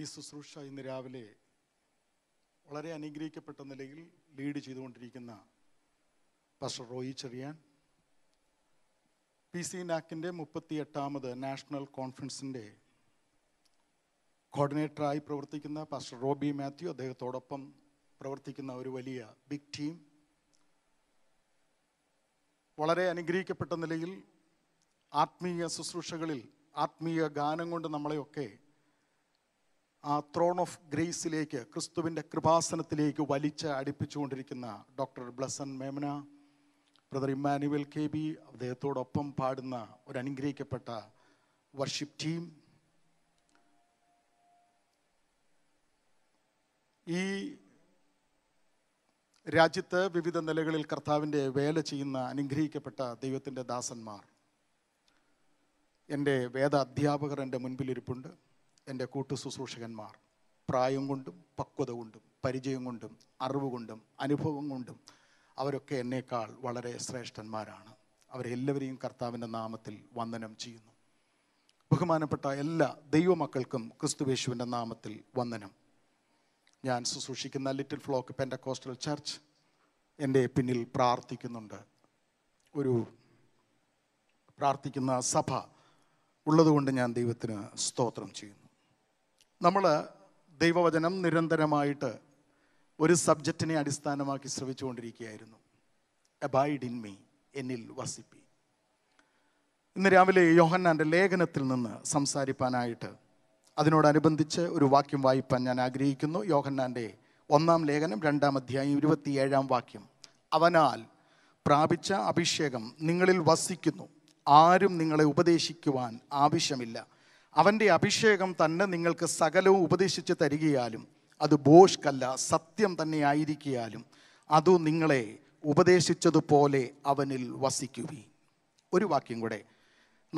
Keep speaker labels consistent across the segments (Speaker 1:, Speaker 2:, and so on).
Speaker 1: ഈ ശുശ്രൂഷ ഇന്ന് രാവിലെ വളരെ അനുഗ്രഹിക്കപ്പെട്ട നിലയിൽ ലീഡ് ചെയ്തുകൊണ്ടിരിക്കുന്ന pastor Roy Cherian P C നാക്കിൻ്റെ മുപ്പത്തി എട്ടാമത് നാഷണൽ കോൺഫറൻസിൻ്റെ കോർഡിനേറ്ററായി പ്രവർത്തിക്കുന്ന പാസ്റ്റർ റോബി മാത്യു അദ്ദേഹത്തോടൊപ്പം പ്രവർത്തിക്കുന്ന ഒരു വലിയ ബിഗ് ടീം വളരെ അനുഗ്രഹിക്കപ്പെട്ട നിലയിൽ ആത്മീയ ശുശ്രൂഷകളിൽ ആത്മീയ ഗാനം കൊണ്ട് നമ്മളെയൊക്കെ ആ ത്രോൺ ഓഫ് ഗ്രേസിലേക്ക് ക്രിസ്തുവിൻ്റെ കൃപാസനത്തിലേക്ക് വലിച്ച് അടുപ്പിച്ചുകൊണ്ടിരിക്കുന്ന doctor Blesson Memana brother Emmanuel K B അദ്ദേഹത്തോടൊപ്പം പാടുന്ന ഒരു അനുഗ്രഹിക്കപ്പെട്ട വർഷിപ്പ് ടീം ഈ രാജ്യത്ത് വിവിധ നിലകളിൽ കർത്താവിൻ്റെ വേല ചെയ്യുന്ന അനുഗ്രഹിക്കപ്പെട്ട ദൈവത്തിൻ്റെ ദാസന്മാർ എൻ്റെ വേദ അധ്യാപകർ എൻ്റെ മുൻപിലിരിപ്പുണ്ട് എൻ്റെ കൂട്ടു ശുശ്രൂഷകന്മാർ പ്രായം കൊണ്ടും പക്വത കൊണ്ടും പരിചയം കൊണ്ടും അറിവ് കൊണ്ടും അനുഭവം കൊണ്ടും അവരൊക്കെ എന്നേക്കാൾ വളരെ ശ്രേഷ്ഠന്മാരാണ് അവരെല്ലാവരെയും കർത്താവിൻ്റെ നാമത്തിൽ വന്ദനം ചെയ്യുന്നു ബഹുമാനപ്പെട്ട എല്ലാ ദൈവമക്കൾക്കും ക്രിസ്തുവേശുവിൻ്റെ നാമത്തിൽ വന്ദനം ഞാൻ ശുശ്രൂഷിക്കുന്ന little flock pentecostal church എൻ്റെ പിന്നിൽ പ്രാർത്ഥിക്കുന്നുണ്ട് ഒരു പ്രാർത്ഥിക്കുന്ന സഭ ഉള്ളതുകൊണ്ട് ഞാൻ ദൈവത്തിന് സ്തോത്രം ചെയ്യുന്നു നമ്മൾ ദൈവവചനം നിരന്തരമായിട്ട് ഒരു സബ്ജക്റ്റിനെ അടിസ്ഥാനമാക്കി ശ്രമിച്ചുകൊണ്ടിരിക്കുകയായിരുന്നു അബൈഡ് ഇൻ മീ എന്നിൽ വസിപ്പി ഇന്ന് രാവിലെ യോഹന്നാൻ്റെ ലേഖനത്തിൽ നിന്ന് സംസാരിപ്പാനായിട്ട് അതിനോടനുബന്ധിച്ച് ഒരു വാക്യം വായിപ്പാൻ ഞാൻ ആഗ്രഹിക്കുന്നു യോഹന്നാൻ്റെ ഒന്നാം ലേഖനം രണ്ടാം അധ്യായം ഇരുപത്തിയേഴാം വാക്യം അവനാൽ പ്രാപിച്ച അഭിഷേകം നിങ്ങളിൽ വസിക്കുന്നു ആരും നിങ്ങളെ ഉപദേശിക്കുവാൻ ആവശ്യമില്ല അവൻ്റെ അഭിഷേകം തന്നെ നിങ്ങൾക്ക് സകലവും ഉപദേശിച്ച് തരികയാലും അത് ബോഷ്കല്ല സത്യം തന്നെ ആയിരിക്കയാലും അതു നിങ്ങളെ ഉപദേശിച്ചതുപോലെ അവനിൽ വസിക്കുവി ഒരു വാക്യം കൂടെ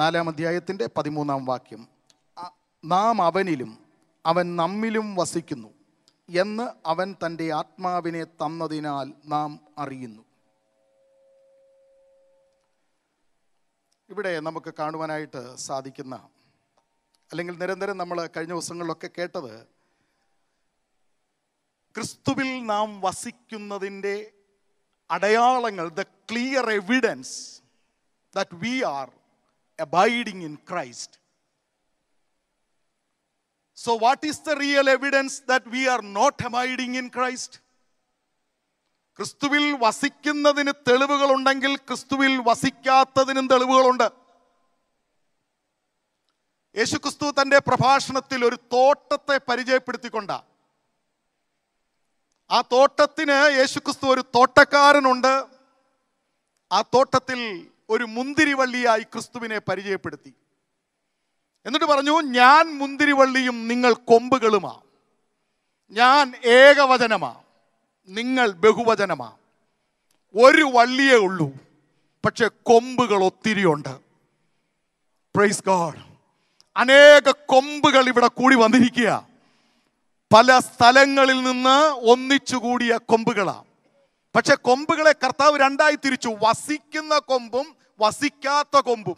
Speaker 1: നാലാം അധ്യായത്തിൻ്റെ പതിമൂന്നാം വാക്യം നാം അവനിലും അവൻ നമ്മിലും വസിക്കുന്നു എന്ന് അവൻ തൻ്റെ ആത്മാവിനെ തന്നതിനാൽ നാം അറിയുന്നു ഇവിടെ നമുക്ക് കാണുവാനായിട്ട് സാധിക്കുന്ന അല്ലെങ്കിൽ നിരന്തരം നമ്മൾ കഴിഞ്ഞ ദിവസങ്ങളിലൊക്കെ കേട്ടത് ക്രിസ്തുവിൽ നാം വസിക്കുന്നതിൻ്റെ അടയാളങ്ങൾ
Speaker 2: the clear evidence that we are abiding in Christ so what is the real evidence that we are not abiding in Christ ക്രിസ്തുവിൽ വസിക്കുന്നതിന് തെളിവുകളുണ്ടെങ്കിൽ ക്രിസ്തുവിൽ വസിക്കാത്തതിനും തെളിവുകളുണ്ട് യേശുക്രിസ്തു തൻ്റെ പ്രഭാഷണത്തിൽ ഒരു തോട്ടത്തെ പരിചയപ്പെടുത്തിക്കൊണ്ട ആ തോട്ടത്തിന് യേശുക്രിസ്തു ഒരു തോട്ടക്കാരനുണ്ട് ആ തോട്ടത്തിൽ ഒരു മുന്തിരിവള്ളിയായി ക്രിസ്തുവിനെ പരിചയപ്പെടുത്തി എന്നിട്ട് പറഞ്ഞു ഞാൻ മുന്തിരിവള്ളിയും നിങ്ങൾ കൊമ്പുകളുമാ ഞാൻ ഏകവചനമാ നിങ്ങൾ ബഹുവചനമാ ഒരു വള്ളിയേ ഉള്ളൂ പക്ഷെ കൊമ്പുകൾ ഒത്തിരിയുണ്ട് പ്രൈസ് ഗാഡ് അനേക കൊമ്പുകൾ ഇവിടെ കൂടി വന്നിരിക്കുക പല സ്ഥലങ്ങളിൽ നിന്ന് ഒന്നിച്ചുകൂടിയ കൊമ്പുകളാണ് പക്ഷെ കൊമ്പുകളെ കർത്താവ് രണ്ടായി തിരിച്ചു വസിക്കുന്ന കൊമ്പും വസിക്കാത്ത കൊമ്പും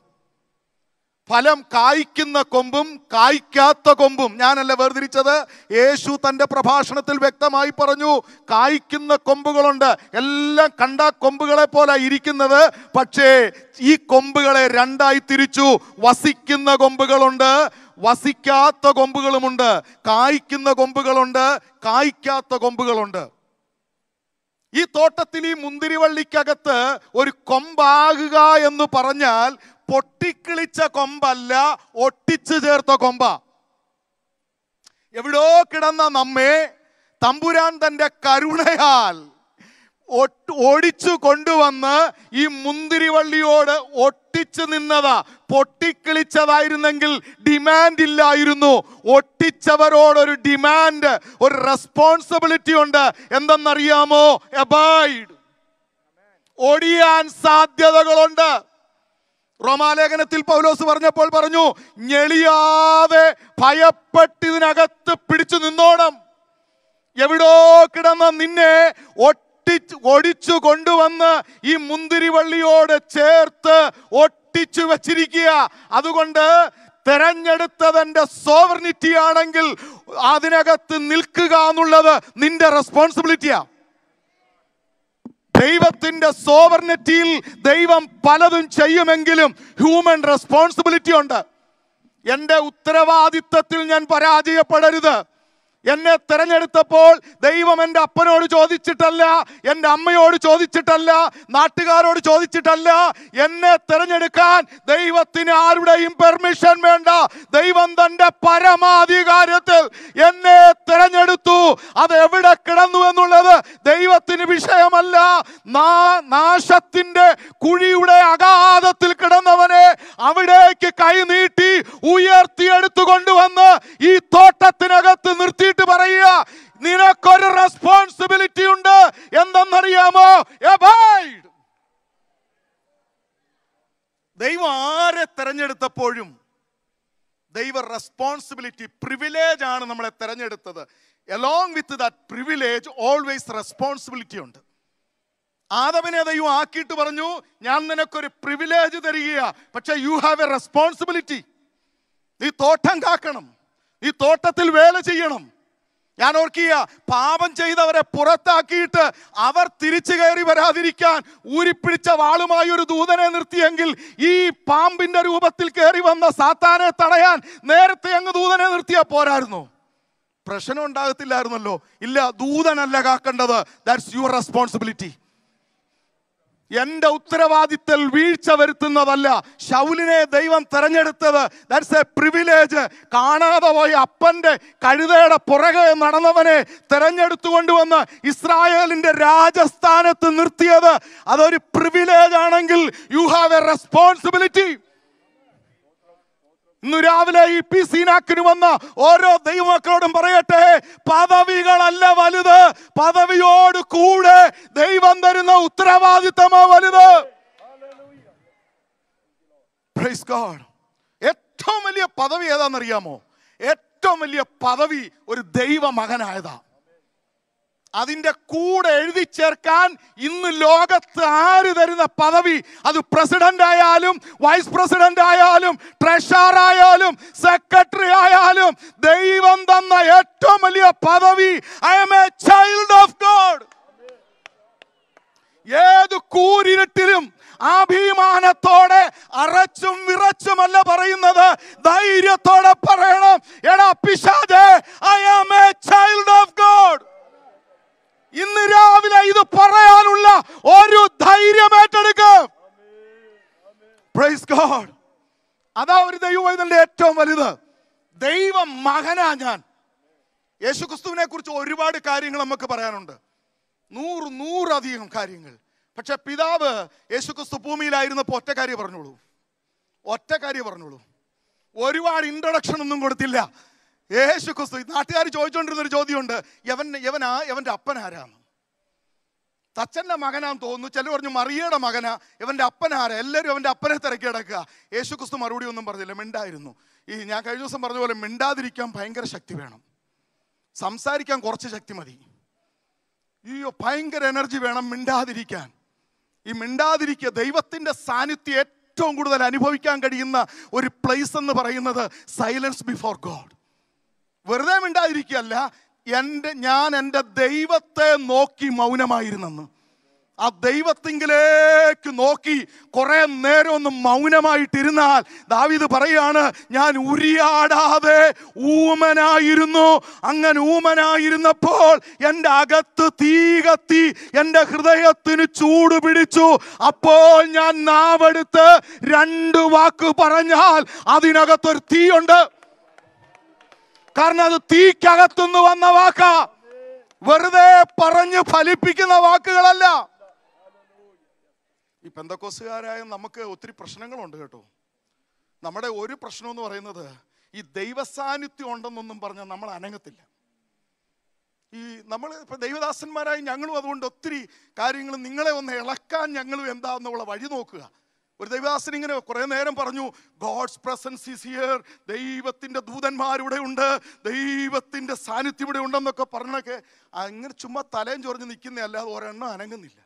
Speaker 2: ഫലം കായ്ക്കുന്ന കൊമ്പും കായ്ക്കാത്ത കൊമ്പും ഞാനല്ല വേർതിരിച്ചത് യേശു തൻ്റെ പ്രഭാഷണത്തിൽ വ്യക്തമായി പറഞ്ഞു കായ്ക്കുന്ന കൊമ്പുകളുണ്ട് എല്ലാം കണ്ട കൊമ്പുകളെ പോലെ ഇരിക്കുന്നത് പക്ഷേ ഈ കൊമ്പുകളെ രണ്ടായി തിരിച്ചു വസിക്കുന്ന കൊമ്പുകളുണ്ട് വസിക്കാത്ത കൊമ്പുകളുമുണ്ട് കായ്ക്കുന്ന കൊമ്പുകളുണ്ട് കായ്ക്കാത്ത കൊമ്പുകളുണ്ട് ഈ തോട്ടത്തിൽ ഈ മുന്തിരിവള്ളിക്കകത്ത് ഒരു കൊമ്പാകുക എന്ന് പറഞ്ഞാൽ പൊട്ടിക്കിളിച്ച കൊമ്പല്ല ഒട്ടിച്ചു ചേർത്ത കൊമ്പ എവിടോ കിടന്ന നമ്മെ തമ്പുരാൻ തന്റെ കരുണയാൽ ഓടിച്ചു കൊണ്ടുവന്ന് ഈ മുന്തിരിവള്ളിയോട് ഒട്ടിച്ചു നിന്നതാ പൊട്ടിക്കിളിച്ചതായിരുന്നെങ്കിൽ ഡിമാൻഡ് ഇല്ലായിരുന്നു ഒട്ടിച്ചവരോട് ഒരു ഡിമാൻഡ് ഒരു റെസ്പോൺസിബിലിറ്റി ഉണ്ട് എന്തെന്നറിയാമോ എബൈഡ് ഓടിയാൻ സാധ്യതകളുണ്ട് റോമാലേഖനത്തിൽ പൗലോസ് പറഞ്ഞപ്പോൾ പറഞ്ഞു ഞെളിയാതെ ഭയപ്പെട്ടിതിനകത്ത് പിടിച്ചു നിന്നോണം എവിടോ കിടന്ന നിന്നെ ഒട്ടി ഒടിച്ചു കൊണ്ടുവന്ന് ഈ മുന്തിരിവള്ളിയോട് ചേർത്ത് ഒട്ടിച്ചു വച്ചിരിക്കുക അതുകൊണ്ട് തെരഞ്ഞെടുത്തതിൻ്റെ സോവർണിറ്റി ആണെങ്കിൽ അതിനകത്ത് നിൽക്കുക എന്നുള്ളത് നിന്റെ റെസ്പോൺസിബിലിറ്റിയാണ് ദൈവത്തിന്റെ സോവർണിറ്റിയിൽ ദൈവം പലതും ചെയ്യുമെങ്കിലും ഹ്യൂമൻ റെസ്പോൺസിബിലിറ്റി ഉണ്ട് എൻ്റെ ഉത്തരവാദിത്തത്തിൽ ഞാൻ പരാജയപ്പെടരുത് എന്നെ തെരഞ്ഞെടുത്തപ്പോൾ ദൈവം എൻ്റെ അപ്പനോട് ചോദിച്ചിട്ടല്ല എൻ്റെ അമ്മയോട് ചോദിച്ചിട്ടല്ല നാട്ടുകാരോട് ചോദിച്ചിട്ടല്ല എന്നെ തെരഞ്ഞെടുക്കാൻ ദൈവത്തിന് ആരുടെയും പെർമിഷൻ വേണ്ട ദൈവം തൻ്റെ പരമാധികാരത്തിൽ എന്നെ തെരഞ്ഞെടുത്തു അത് എവിടെ കിടന്നു എന്നുള്ളത് ദൈവത്തിന് വിഷയമല്ല നാശത്തിൻ്റെ കുഴിയുടെ അഗാധത്തിൽ കിടന്നവനെ അവിടേക്ക് കൈ നീട്ടി ഉയർത്തിയെടുത്തു കൊണ്ടുവന്ന് ഈ തോട്ടത്തിനകത്ത് നിർത്തി കൂട്ടിയിട്ട് പറയുക നിനക്കൊരു റെസ്പോൺസിബിലിറ്റി ഉണ്ട് എന്തെന്നറിയാമോ ദൈവം ആരെ തെരഞ്ഞെടുത്തപ്പോഴും ദൈവ റെസ്പോൺസിബിലിറ്റി പ്രിവിലേജ് ആണ് നമ്മളെ തെരഞ്ഞെടുത്തത് along with that privilege always responsibility ഉണ്ട് ആദവിനെ ദൈവം ആക്കിയിട്ട് പറഞ്ഞു ഞാൻ നിനക്കൊരു പ്രിവിലേജ് തരികയാ പക്ഷെ യു ഹാവ് എ റെസ്പോൺസിബിലിറ്റി നീ തോട്ടം കാക്കണം നീ തോട്ടത്തിൽ വേല ചെയ്യണം ഞാൻ ഓർക്കുക പാപം ചെയ്തവരെ പുറത്താക്കിയിട്ട് അവർ തിരിച്ചു കയറി വരാതിരിക്കാൻ ഊരിപ്പിടിച്ച വാളുമായി ഒരു ദൂതനെ നിർത്തിയെങ്കിൽ ഈ പാമ്പിന്റെ രൂപത്തിൽ കയറി വന്ന സാത്താനെ തടയാൻ നേരത്തെ അങ്ങ് ദൂതനെ നിർത്തിയാൽ പോരായിരുന്നു പ്രശ്നം ഉണ്ടാകത്തില്ലായിരുന്നല്ലോ ഇല്ല ദൂതനല്ല കാക്കേണ്ടത് ദാറ്റ്സ് യുവർ റെസ്പോൺസിബിലിറ്റി എന്റെ ഉത്തരവാദിത്തൽ വീഴ്ച വരുത്തുന്നതല്ല ഷൗലിനെ ദൈവം തെരഞ്ഞെടുത്തത് ദാറ്റ്സ് എ പ്രിവിലേജ് കാണാതെ പോയ അപ്പന്റെ കഴുതയുടെ പുറകെ നടന്നവനെ തെരഞ്ഞെടുത്തു കൊണ്ടുവന്ന് ഇസ്രായേലിന്റെ രാജസ്ഥാനത്ത് നിർത്തിയത് അതൊരു പ്രിവിലേജ് ആണെങ്കിൽ യു ഹാവ് എ റെസ്പോൺസിബിലിറ്റി ഇന്ന് രാവിലെ ഈ പി സീനാക്കിന് വന്ന ഓരോ ദൈവമക്കളോടും പറയട്ടെ പദവികളല്ല വലുത് പദവിയോട് കൂടെ ദൈവം തരുന്ന ഉത്തരവാദിത്തമാ വലുത് ഏറ്റവും വലിയ പദവി അറിയാമോ ഏറ്റവും വലിയ പദവി ഒരു ദൈവ മകനായതാ അതിൻ്റെ കൂടെ എഴുതി ചേർക്കാൻ ഇന്ന് ലോകത്ത് ആര് തരുന്ന പദവി അത് പ്രസിഡന്റ് ആയാലും വൈസ് പ്രസിഡന്റ് ആയാലും ട്രഷറായാലും ആയാലും സെക്രട്ടറി ആയാലും ദൈവം തന്ന ഏറ്റവും വലിയ പദവി I'm a child of God ഏത് കൂരിരുട്ടിലും അഭിമാനത്തോടെ അറച്ചും വിറച്ചുമല്ല പറയുന്നത് ധൈര്യത്തോടെ പറയണം എടാ പിശാജ് I am a child of God ഇന്ന് രാവിലെ ഇത് പറയാനുള്ള ഒരു ധൈര്യം ഏറ്റെടുക്കും അതാ ഒരു ദൈവവൈതലിന്റെ ഏറ്റവും വലുത് ദൈവ മകനാ ഞാൻ യേശു ക്രിസ്തുവിനെ കുറിച്ച് ഒരുപാട് കാര്യങ്ങൾ നമുക്ക് പറയാനുണ്ട് നൂറ് നൂറധികം കാര്യങ്ങൾ പക്ഷെ പിതാവ് യേശു ക്രിസ്തു ഭൂമിയിലായിരുന്നപ്പോൾ ഒറ്റ കാര്യം പറഞ്ഞോളൂ ഒറ്റ കാര്യം പറഞ്ഞോളൂ ഒരുപാട് ഇൻട്രൊഡക്ഷൻ ഒന്നും കൊടുത്തില്ല യേശു ക്രിസ്തു നാട്ടുകാർ ചോദിച്ചുകൊണ്ടിരുന്ന ഒരു ചോദ്യമുണ്ട് യവൻ യവനാ യവൻ്റെ അപ്പൻ ആരാണ് തച്ചൻ്റെ മകനാന്ന് തോന്നുന്നു ചിലർ പറഞ്ഞു മറിയയുടെ മകനാ ഇവൻ്റെ ആരാ എല്ലാവരും അവൻ്റെ അപ്പനെ തിരക്കി കിടക്കുക യേശു ക്രിസ്തു മറുപടി ഒന്നും പറഞ്ഞില്ല മിണ്ടായിരുന്നു ഈ ഞാൻ കഴിഞ്ഞ ദിവസം പറഞ്ഞ പോലെ മിണ്ടാതിരിക്കാൻ ഭയങ്കര ശക്തി വേണം സംസാരിക്കാൻ കുറച്ച് ശക്തി മതി അയ്യോ ഭയങ്കര എനർജി വേണം മിണ്ടാതിരിക്കാൻ ഈ മിണ്ടാതിരിക്കുക ദൈവത്തിൻ്റെ സാന്നിധ്യം ഏറ്റവും കൂടുതൽ അനുഭവിക്കാൻ കഴിയുന്ന ഒരു പ്ലേസ് എന്ന് പറയുന്നത് സൈലൻസ് ബിഫോർ ഗോഡ് വെറുതെ മിണ്ടാതിരിക്കുകയല്ല എൻ്റെ ഞാൻ എൻ്റെ ദൈവത്തെ നോക്കി മൗനമായിരുന്നെന്ന് ആ ദൈവത്തിങ്കിലേക്ക് നോക്കി കുറെ നേരം ഒന്ന് മൗനമായിട്ടിരുന്നാൽ ദാവിത് പറയാണ് ഞാൻ ഉരിയാടാതെ ഊമനായിരുന്നു അങ്ങനെ ഊമനായിരുന്നപ്പോൾ എൻ്റെ അകത്ത് തീ കത്തി എൻ്റെ ഹൃദയത്തിന് ചൂട് പിടിച്ചു അപ്പോൾ ഞാൻ നാവെടുത്ത് രണ്ട് വാക്ക് പറഞ്ഞാൽ അതിനകത്തൊരു തീയുണ്ട് കാരണം അത് തീക്കകത്തുനിന്ന് വന്ന വാക്ക വെറുതെ പറഞ്ഞ് ഫലിപ്പിക്കുന്ന വാക്കുകളല്ല ഈ പെന്തക്കോസുകാരായ നമുക്ക് ഒത്തിരി പ്രശ്നങ്ങളുണ്ട് കേട്ടോ നമ്മുടെ ഒരു പ്രശ്നം എന്ന് പറയുന്നത് ഈ ദൈവ സാന്നിധ്യം ഉണ്ടെന്നൊന്നും പറഞ്ഞാൽ നമ്മൾ അനങ്ങത്തില്ല ഈ നമ്മൾ ഇപ്പം ദൈവദാസന്മാരായി ഞങ്ങളും അതുകൊണ്ട് ഒത്തിരി കാര്യങ്ങൾ നിങ്ങളെ ഒന്ന് ഇളക്കാൻ ഞങ്ങളും എന്താന്നുള്ള വഴി നോക്കുക ഒരു ദൈവദാസൻ ഇങ്ങനെ കുറെ നേരം പറഞ്ഞു ഗോഡ്സ് പ്രസൻസ് ഇസ് ഹിയർ ദൈവത്തിൻ്റെ ദൂതന്മാരിവിടെ ഉണ്ട് ദൈവത്തിന്റെ സാന്നിധ്യം ഇവിടെ ഉണ്ടെന്നൊക്കെ പറഞ്ഞൊക്കെ അങ്ങനെ ചുമ്മാ തലയും ചൊറിഞ്ഞ് നിൽക്കുന്നതല്ലാതെ ഒരെണ്ണം അനങ്ങുന്നില്ല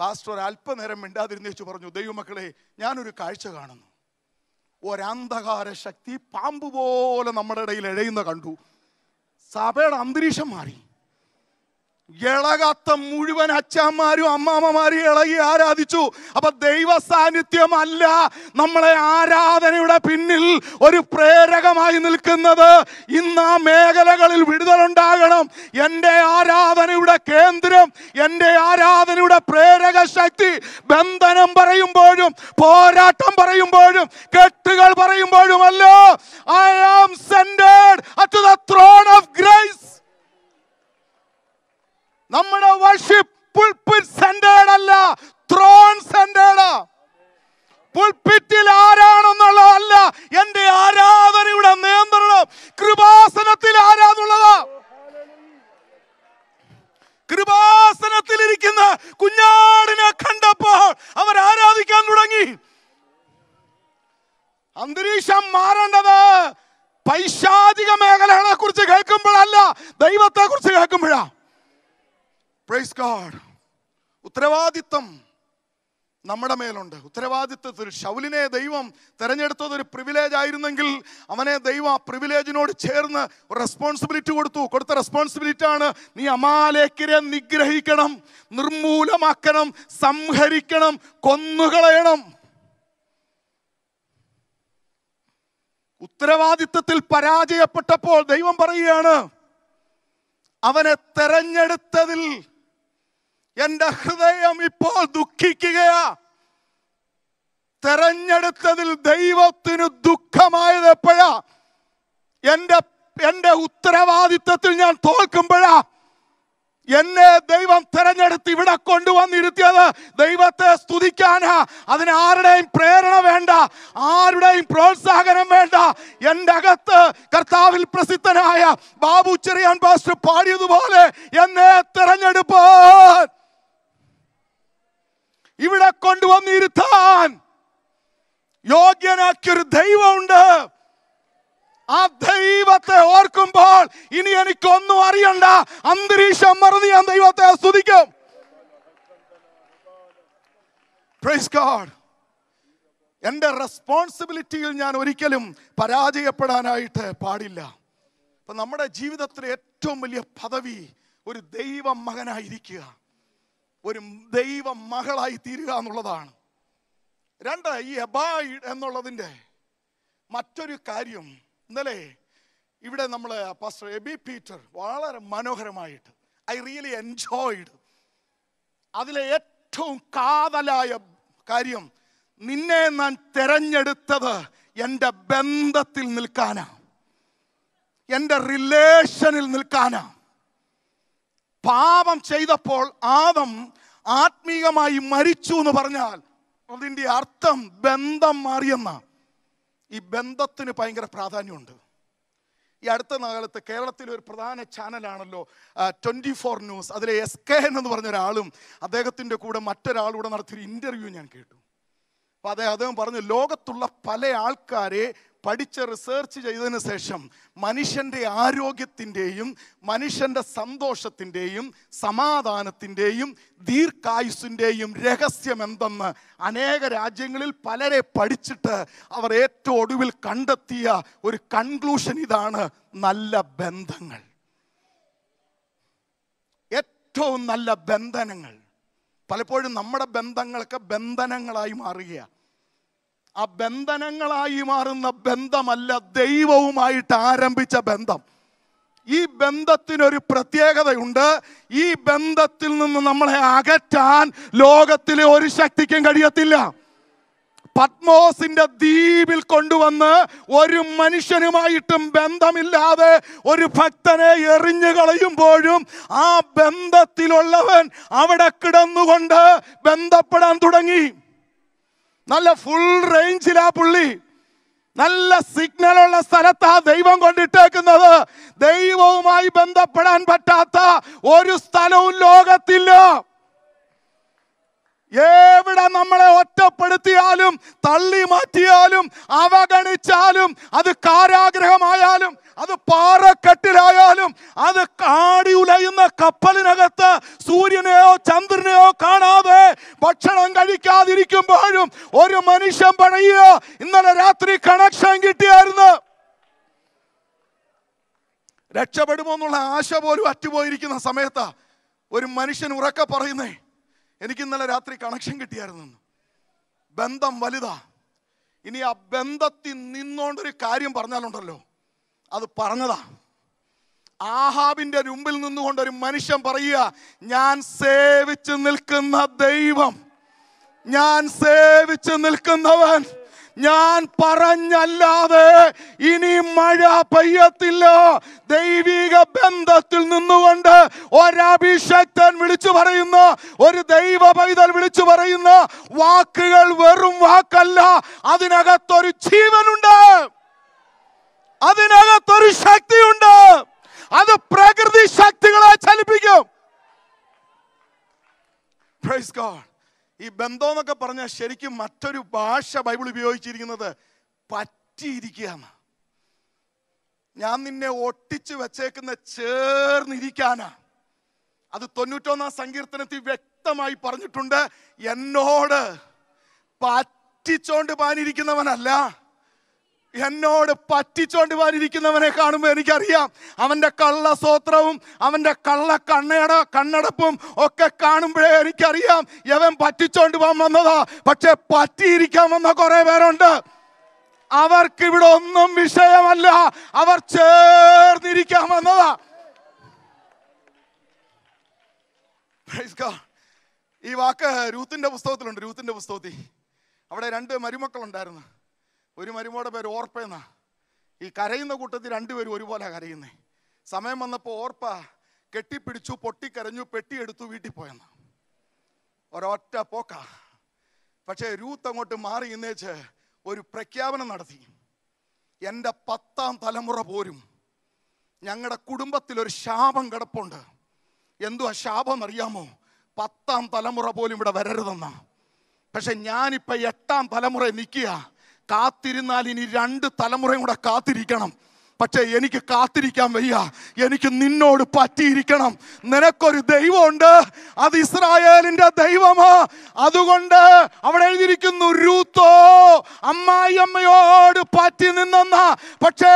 Speaker 2: പാസ്റ്റർ ഒരല്പനേരം മിണ്ടാതിരുന്ന് വെച്ച് പറഞ്ഞു ദൈവമക്കളെ ഞാനൊരു കാഴ്ച കാണുന്നു ഒരന്ധകാര ശക്തി പാമ്പ് പോലെ നമ്മുടെ ഇടയിൽ എഴയുന്ന കണ്ടു സഭയുടെ അന്തരീക്ഷം മാറി ഇളകാത്ത മുഴുവൻ അച്ഛന്മാരും അമ്മാമ്മമാരും ഇളകി ആരാധിച്ചു അപ്പൊ ദൈവ സാന്നിധ്യമല്ല നമ്മളെ ആരാധനയുടെ പിന്നിൽ ഒരു പ്രേരകമായി നിൽക്കുന്നത് ഇന്ന് ആ മേഖലകളിൽ വിടുതലുണ്ടാകണം എൻ്റെ ആരാധനയുടെ കേന്ദ്രം എൻ്റെ ആരാധനയുടെ പ്രേരക ശക്തി ബന്ധനം പറയുമ്പോഴും പോരാട്ടം പറയുമ്പോഴും കെട്ടുകൾ പറയുമ്പോഴും അല്ലോ I am seated at the throne of grace നമ്മുടെ വർഷിപ്പ് പുൽപ്പിറ്റ് സെന്റേഡ് അല്ല ത്രോൺ സെന്റേഡ് പുൽപ്പിറ്റിൽ അല്ല എൻ്റെ ആരാധനയുടെ നിയന്ത്രണം കൃപാസനത്തിൽ ആരാന്നുള്ളതാ കൃപാസനത്തിൽ ഇരിക്കുന്ന കുഞ്ഞാടിനെ കണ്ടപ്പോൾ അവർ ആരാധിക്കാൻ തുടങ്ങി അന്തരീക്ഷം മാറേണ്ടത് പൈശാചിക മേഖലകളെ കുറിച്ച് കേൾക്കുമ്പോഴല്ല ദൈവത്തെ കുറിച്ച് കേൾക്കുമ്പോഴാണ് പ്രൈസ് ഗാഡ് ഉത്തരവാദിത്വം നമ്മുടെ മേലുണ്ട് ഉത്തരവാദിത്വത്തിൽ ഷൗലിനെ ദൈവം തിരഞ്ഞെടുത്തത് ഒരു പ്രിവിലേജ് ആയിരുന്നെങ്കിൽ അവനെ ദൈവം ആ പ്രിവിലേജിനോട് ചേർന്ന് ഒരു റെസ്പോൺസിബിലിറ്റി കൊടുത്തു കൊടുത്ത റെസ്പോൺസിബിലിറ്റി ആണ് നീ അമാലേക്കരെ നിഗ്രഹിക്കണം നിർമൂലമാക്കണം സംഹരിക്കണം കൊന്നുകളയണം ഉത്തരവാദിത്വത്തിൽ പരാജയപ്പെട്ടപ്പോൾ ദൈവം പറയുകയാണ് അവനെ തെരഞ്ഞെടുത്തതിൽ എന്റെ ഹൃദയം ഇപ്പോൾ ദുഃഖിക്കുകയാ തെരഞ്ഞെടുത്തതിൽ ദൈവത്തിന് ദുഃഖമായത് എപ്പോഴാ എന്റെ എന്റെ ഉത്തരവാദിത്വത്തിൽ ഞാൻ തോൽക്കുമ്പോഴാ എന്നെ ദൈവം തെരഞ്ഞെടുത്ത് ഇവിടെ കൊണ്ടുവന്നിരുത്തിയത് ദൈവത്തെ സ്തുതിക്കാനാ അതിന് ആരുടെയും പ്രേരണ വേണ്ട ആരുടെയും പ്രോത്സാഹനം വേണ്ട എന്റെ അകത്ത് കർത്താവിൽ പ്രസിദ്ധനായ ബാബു ചെറിയാൻ പാസ്റ്റർ പാടിയതുപോലെ എന്നെ തെരഞ്ഞെടുപ്പാൻ ഇവിടെ കൊണ്ടുവന്നിരുത്താൻ യോഗ്യനാക്കിയൊരു ദൈവമുണ്ട് ആ ദൈവത്തെ ഓർക്കുമ്പോൾ ഇനി എനിക്കൊന്നും അറിയണ്ട അന്തരീക്ഷം മറന്ന് ഞാൻ ദൈവത്തെ ആസ്വദിക്കും പ്രൈസ് റെസ്പോൺസിബിലിറ്റിയിൽ ഞാൻ ഒരിക്കലും പരാജയപ്പെടാനായിട്ട് പാടില്ല അപ്പം നമ്മുടെ ജീവിതത്തിലെ ഏറ്റവും വലിയ പദവി ഒരു ദൈവ മകനായിരിക്കുക ഒരു ദൈവ മകളായി തീരുക എന്നുള്ളതാണ് രണ്ട് ഈ എബായി എന്നുള്ളതിൻ്റെ മറ്റൊരു കാര്യം ഇന്നലെ ഇവിടെ നമ്മൾ പാസ്റ്റർ എബി പീറ്റർ വളരെ മനോഹരമായിട്ട് ഐ റിയലി എൻജോയ്ഡ് അതിലെ ഏറ്റവും കാതലായ കാര്യം നിന്നെ ഞാൻ തിരഞ്ഞെടുത്തത് എൻ്റെ ബന്ധത്തിൽ നിൽക്കാനാ എൻ്റെ റിലേഷനിൽ നിൽക്കാനാ പാപം ചെയ്തപ്പോൾ ആദം ആത്മീകമായി മരിച്ചു എന്ന് പറഞ്ഞാൽ അതിൻ്റെ അർത്ഥം ബന്ധം മാറിയെന്ന ഈ ബന്ധത്തിന് ഭയങ്കര പ്രാധാന്യമുണ്ട് ഈ അടുത്ത കാലത്ത് കേരളത്തിലെ ഒരു പ്രധാന ചാനലാണല്ലോ ട്വൻറ്റി ഫോർ ന്യൂസ് അതിലെ എസ് കെ എൻ എന്ന് പറഞ്ഞ ഒരാളും അദ്ദേഹത്തിൻ്റെ കൂടെ മറ്റൊരാളൂടെ നടത്തിയൊരു ഇൻ്റർവ്യൂ ഞാൻ കേട്ടു അപ്പോൾ അദ്ദേഹം അദ്ദേഹം പറഞ്ഞു ലോകത്തുള്ള പല ആൾക്കാരെ പഠിച്ച് റിസർച്ച് ചെയ്തതിന് ശേഷം മനുഷ്യൻ്റെ ആരോഗ്യത്തിൻ്റെയും മനുഷ്യൻ്റെ സന്തോഷത്തിൻ്റെയും സമാധാനത്തിൻ്റെയും ദീർഘായുസിൻ്റെയും രഹസ്യം എന്തെന്ന് അനേക രാജ്യങ്ങളിൽ പലരെ പഠിച്ചിട്ട് അവർ ഏറ്റവും ഒടുവിൽ കണ്ടെത്തിയ ഒരു കൺക്ലൂഷൻ ഇതാണ് നല്ല ബന്ധങ്ങൾ ഏറ്റവും നല്ല ബന്ധനങ്ങൾ പലപ്പോഴും നമ്മുടെ ബന്ധങ്ങളൊക്കെ ബന്ധനങ്ങളായി മാറുകയാണ് ആ ബന്ധനങ്ങളായി മാറുന്ന ബന്ധമല്ല ദൈവവുമായിട്ട് ആരംഭിച്ച ബന്ധം ഈ ബന്ധത്തിനൊരു പ്രത്യേകതയുണ്ട് ഈ ബന്ധത്തിൽ നിന്ന് നമ്മളെ അകറ്റാൻ ലോകത്തിലെ ഒരു ശക്തിക്കും കഴിയത്തില്ല പത്മോസിന്റെ ദ്വീപിൽ കൊണ്ടുവന്ന് ഒരു മനുഷ്യനുമായിട്ടും ബന്ധമില്ലാതെ ഒരു ഭക്തനെ എറിഞ്ഞു കളയുമ്പോഴും ആ ബന്ധത്തിലുള്ളവൻ അവിടെ കിടന്നുകൊണ്ട് ബന്ധപ്പെടാൻ തുടങ്ങി നല്ല ഫുൾ റേഞ്ചിലാ പുള്ളി നല്ല സിഗ്നൽ ഉള്ള സ്ഥലത്താ ദൈവം കൊണ്ടിട്ടേക്കുന്നത് ദൈവവുമായി ബന്ധപ്പെടാൻ പറ്റാത്ത ഒരു സ്ഥലവും ലോകത്തില്ല എവിടെ നമ്മളെ ഒറ്റപ്പെടുത്തിയാലും തള്ളി മാറ്റിയാലും അവഗണിച്ചാലും അത് കാരാഗ്രഹമായാലും അത് പാറക്കെട്ടിലായാലും അത് കാടി ഉലയുന്ന കപ്പലിനകത്ത് സൂര്യനെയോ ചന്ദ്രനെയോ കാണാതെ ഭക്ഷണം കഴിക്കാതിരിക്കുമ്പോഴും ഒരു മനുഷ്യൻ പണിയോ ഇന്നലെ രാത്രി കണക്ഷൻ കിട്ടിയായിരുന്നു രക്ഷപ്പെടുമോ എന്നുള്ള ആശ പോലും അറ്റുപോയിരിക്കുന്ന സമയത്താ ഒരു മനുഷ്യൻ ഉറക്ക പറയുന്നേ എനിക്ക് ഇന്നലെ രാത്രി കണക്ഷൻ കിട്ടിയായിരുന്നു ബന്ധം വലുതാ ഇനി ആ ബന്ധത്തിൽ നിന്നോണ്ടൊരു കാര്യം പറഞ്ഞാലുണ്ടല്ലോ അത് പറഞ്ഞതാ ആഹാബിന്റെ മുമ്പിൽ നിന്നുകൊണ്ട് ഒരു മനുഷ്യൻ പറയുക ഞാൻ സേവിച്ചു നിൽക്കുന്ന ദൈവം ഞാൻ സേവിച്ചു നിൽക്കുന്നവൻ ഞാൻ പറഞ്ഞല്ലാതെ ഇനി മഴ പെയ്യത്തില്ല ദൈവിക ബന്ധത്തിൽ നിന്നുകൊണ്ട് ഒരഭിഷക്തൻ വിളിച്ചു പറയുന്ന ഒരു ദൈവ പൈതൽ വിളിച്ചു പറയുന്ന വാക്കുകൾ വെറും വാക്കല്ല അതിനകത്തൊരു ജീവനുണ്ട് അതിനകത്തൊരു ശക്തിയുണ്ട് അത് പ്രകൃതി ശക്തികളെ ചലിപ്പിക്കും Praise God. ഈ ബന്ധം എന്നൊക്കെ പറഞ്ഞാൽ ശരിക്കും മറ്റൊരു ഭാഷ ബൈബിൾ ഉപയോഗിച്ചിരിക്കുന്നത് പറ്റിയിരിക്കുക ഞാൻ നിന്നെ ഒട്ടിച്ചു വെച്ചേക്കുന്ന ചേർന്നിരിക്കാനാ അത് തൊണ്ണൂറ്റൊന്നാം സങ്കീർത്തനത്തിൽ വ്യക്തമായി പറഞ്ഞിട്ടുണ്ട് എന്നോട് പറ്റിച്ചോണ്ട് പാനിരിക്കുന്നവനല്ല എന്നോട് പറ്റിച്ചോണ്ട് വരിയിരിക്കുന്നവനെ കാണുമ്പോൾ എനിക്കറിയാം അവൻ്റെ കള്ള സ്ത്രവും അവൻ്റെ കള്ള കണ്ണട കണ്ണടപ്പും ഒക്കെ കാണുമ്പോഴേ എനിക്കറിയാം എവൻ പറ്റിച്ചോണ്ട് പോകാൻ വന്നതാ പക്ഷെ പറ്റിയിരിക്കാൻ വന്ന കുറേ പേരുണ്ട് അവർക്ക് ഇവിടെ ഒന്നും വിഷയമല്ല അവർ ചേർന്നിരിക്കാൻ വന്നതാ ഈ വാക്ക് രൂത്തിന്റെ പുസ്തകത്തിലുണ്ട് രൂത്തിന്റെ പുസ്തകത്തിൽ അവിടെ രണ്ട് മരുമക്കളുണ്ടായിരുന്നു ഒരു മരുമോടെ പേര് ഓർപ്പയെന്നാ ഈ കരയുന്ന കൂട്ടത്തിൽ രണ്ടുപേരും ഒരുപോലെ കരയുന്നേ സമയം വന്നപ്പോൾ ഓർപ്പ കെട്ടിപ്പിടിച്ചു പൊട്ടിക്കരഞ്ഞു പെട്ടിയെടുത്തു വീട്ടിൽ പോയെന്ന ഒരൊറ്റ പോക്ക പക്ഷേ രൂത്ത് അങ്ങോട്ട് മാറി എന്നേച്ച് ഒരു പ്രഖ്യാപനം നടത്തി എൻ്റെ പത്താം തലമുറ പോരും ഞങ്ങളുടെ കുടുംബത്തിൽ ഒരു ശാപം കിടപ്പുണ്ട് ആ ശാപം അറിയാമോ പത്താം തലമുറ പോലും ഇവിടെ വരരുതെന്ന പക്ഷെ ഞാനിപ്പോൾ എട്ടാം തലമുറ നിൽക്കുക കാത്തിരുന്നാൽ ഇനി രണ്ട് തലമുറയും കൂടെ കാത്തിരിക്കണം പക്ഷേ എനിക്ക് കാത്തിരിക്കാൻ വയ്യ എനിക്ക് നിന്നോട് പറ്റിയിരിക്കണം നിനക്കൊരു ദൈവമുണ്ട് അത് ഇസ്രായേലിൻ്റെ ദൈവമാ അതുകൊണ്ട് അവിടെ എഴുതിയിരിക്കുന്നു രൂത്തോ അമ്മായി അമ്മയോട് പറ്റി നിന്നെന്ന പക്ഷേ